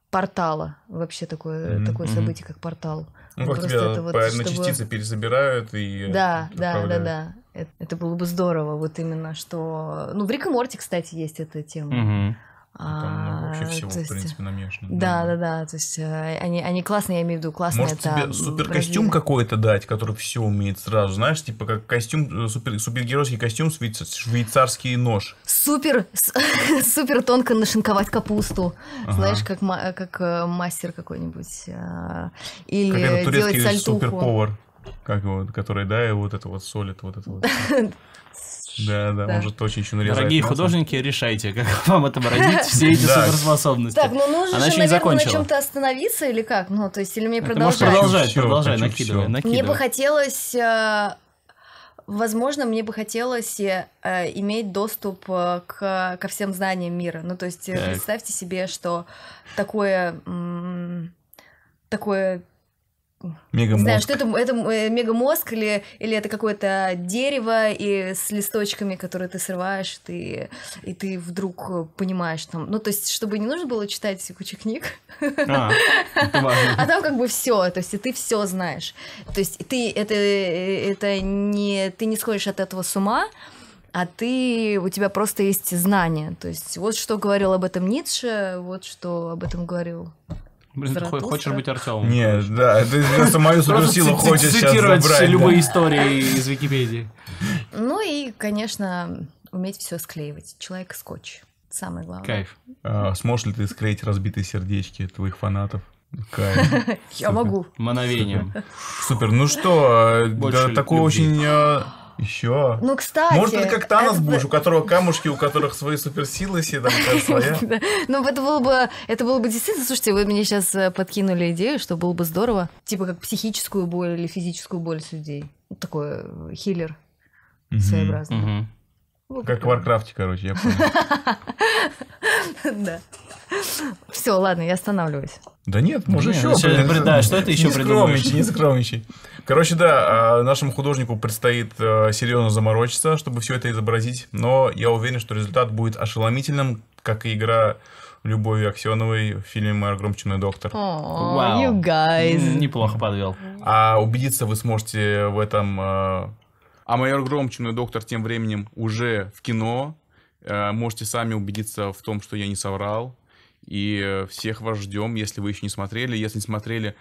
портала, вообще такое, mm-hmm. такое событие, как портал. Ну, как Просто тебя это вот, по одной чтобы... частице пересобирают и Да, да, да, да. Это, это было бы здорово, вот именно что... Ну, в Рик и Морти, кстати, есть эта тема. Mm-hmm ну, там ну, вообще а, всего, есть, в принципе, намешано. Да, да, да, То есть э, они, они классные, я имею в виду классные. Может, это тебе супер костюм какой-то дать, который все умеет сразу, знаешь, типа как костюм, э, супер, супергеройский костюм, швейцарский нож. Супер, супер тонко нашинковать капусту, ага. знаешь, как, как э, мастер какой-нибудь. Или как делать сальтуху. супер-повар, как вот, который, да, и вот это вот солит, вот это вот. Да, да, да. может очень еще нарезать. Дорогие художники, решайте, как вам это родить все эти суперспособности. Так, ну нужно же, наверное, на чем-то остановиться или как? Ну, то есть, или мне продолжать? Продолжать, продолжай, накидывай, накидывай. Мне бы хотелось э, возможно, мне бы хотелось э, э, иметь доступ э, к, ко всем знаниям мира. Ну, то есть э, так. представьте себе, что такое, м- такое Мегамозг. Знаю, что это, это э, мегамозг или, или это какое-то дерево и с листочками, которые ты срываешь, ты, и ты вдруг э, понимаешь там. Ну, то есть, чтобы не нужно было читать кучу книг, а, а там как бы все, то есть, и ты все знаешь. То есть, ты это, э, это не, ты не сходишь от этого с ума, а ты, у тебя просто есть знания. То есть, вот что говорил об этом Ницше, вот что об этом говорил Блин, Заратуста? ты хочешь быть Артемом? Нет, да, ты просто мою суперсилу хочешь сейчас забрать. любые истории из Википедии. Ну и, конечно, уметь все склеивать. Человек скотч. Самое главное. Кайф. А, сможешь ли ты склеить разбитые сердечки твоих фанатов? Кайф. Я могу. Мановением. Супер. Ну что, такой очень а, еще. Ну, кстати. Может, это как Танос это... будешь, у которого камушки, у которых свои суперсилы, все там своя. Ну, это было бы, это было бы действительно, слушайте, вы мне сейчас э, подкинули идею, что было бы здорово. Типа как психическую боль или физическую боль судей. Вот такой э, хиллер своеобразный. Как в Варкрафте, короче, я понял. Да. Все, ладно, я останавливаюсь. Да нет, может еще. Да, что это еще придумаешь? Не скромничай, Короче, да, а, нашему художнику предстоит э, серьезно заморочиться, чтобы все это изобразить, но я уверен, что результат будет ошеломительным, как и игра Любови Аксеновой в фильме «Мэр громчиной доктор». you guys. Неплохо подвел. А убедиться вы сможете в этом... Э, а майор Громчиной доктор тем временем уже в кино. Э, можете сами убедиться в том, что я не соврал. И всех вас ждем, если вы еще не смотрели. Если не смотрели,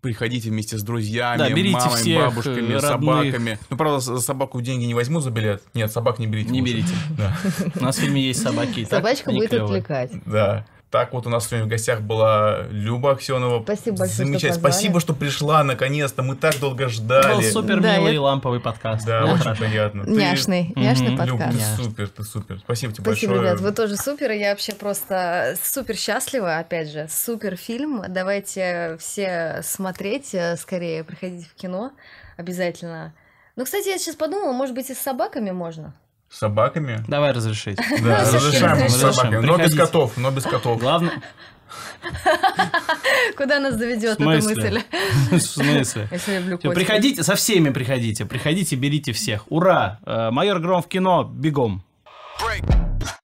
приходите вместе с друзьями, да, берите мамой, всех бабушками, родных. собаками. Ну, правда, за собаку деньги не возьму за билет. Нет, собак не берите. Не лучше. берите. Да. У нас в фильме есть собаки. Собачка будет отвлекать. Да. Так вот у нас сегодня в гостях была Люба Аксенова. Спасибо большое, Замечательно. Что Спасибо, что пришла наконец-то. Мы так долго ждали. Был супер да, милый я... ламповый подкаст. Да, ну, очень приятно. Ты... Няшный, ты... няшный угу. подкаст. Люб, ты супер, ты супер. Спасибо тебе Спасибо, большое. Спасибо, ребят. Вы тоже супер. Я вообще просто супер счастлива. Опять же, супер фильм. Давайте все смотреть э, скорее. приходить в кино обязательно. Ну, кстати, я сейчас подумала, может быть, и с собаками можно. С собаками? Давай разрешить. Да, разрешаем с собаками. Но без котов, но без котов. Главное... Куда нас заведет эта мысль? В смысле? Приходите, со всеми приходите. Приходите, берите всех. Ура! Э, майор Гром в кино, бегом. Break.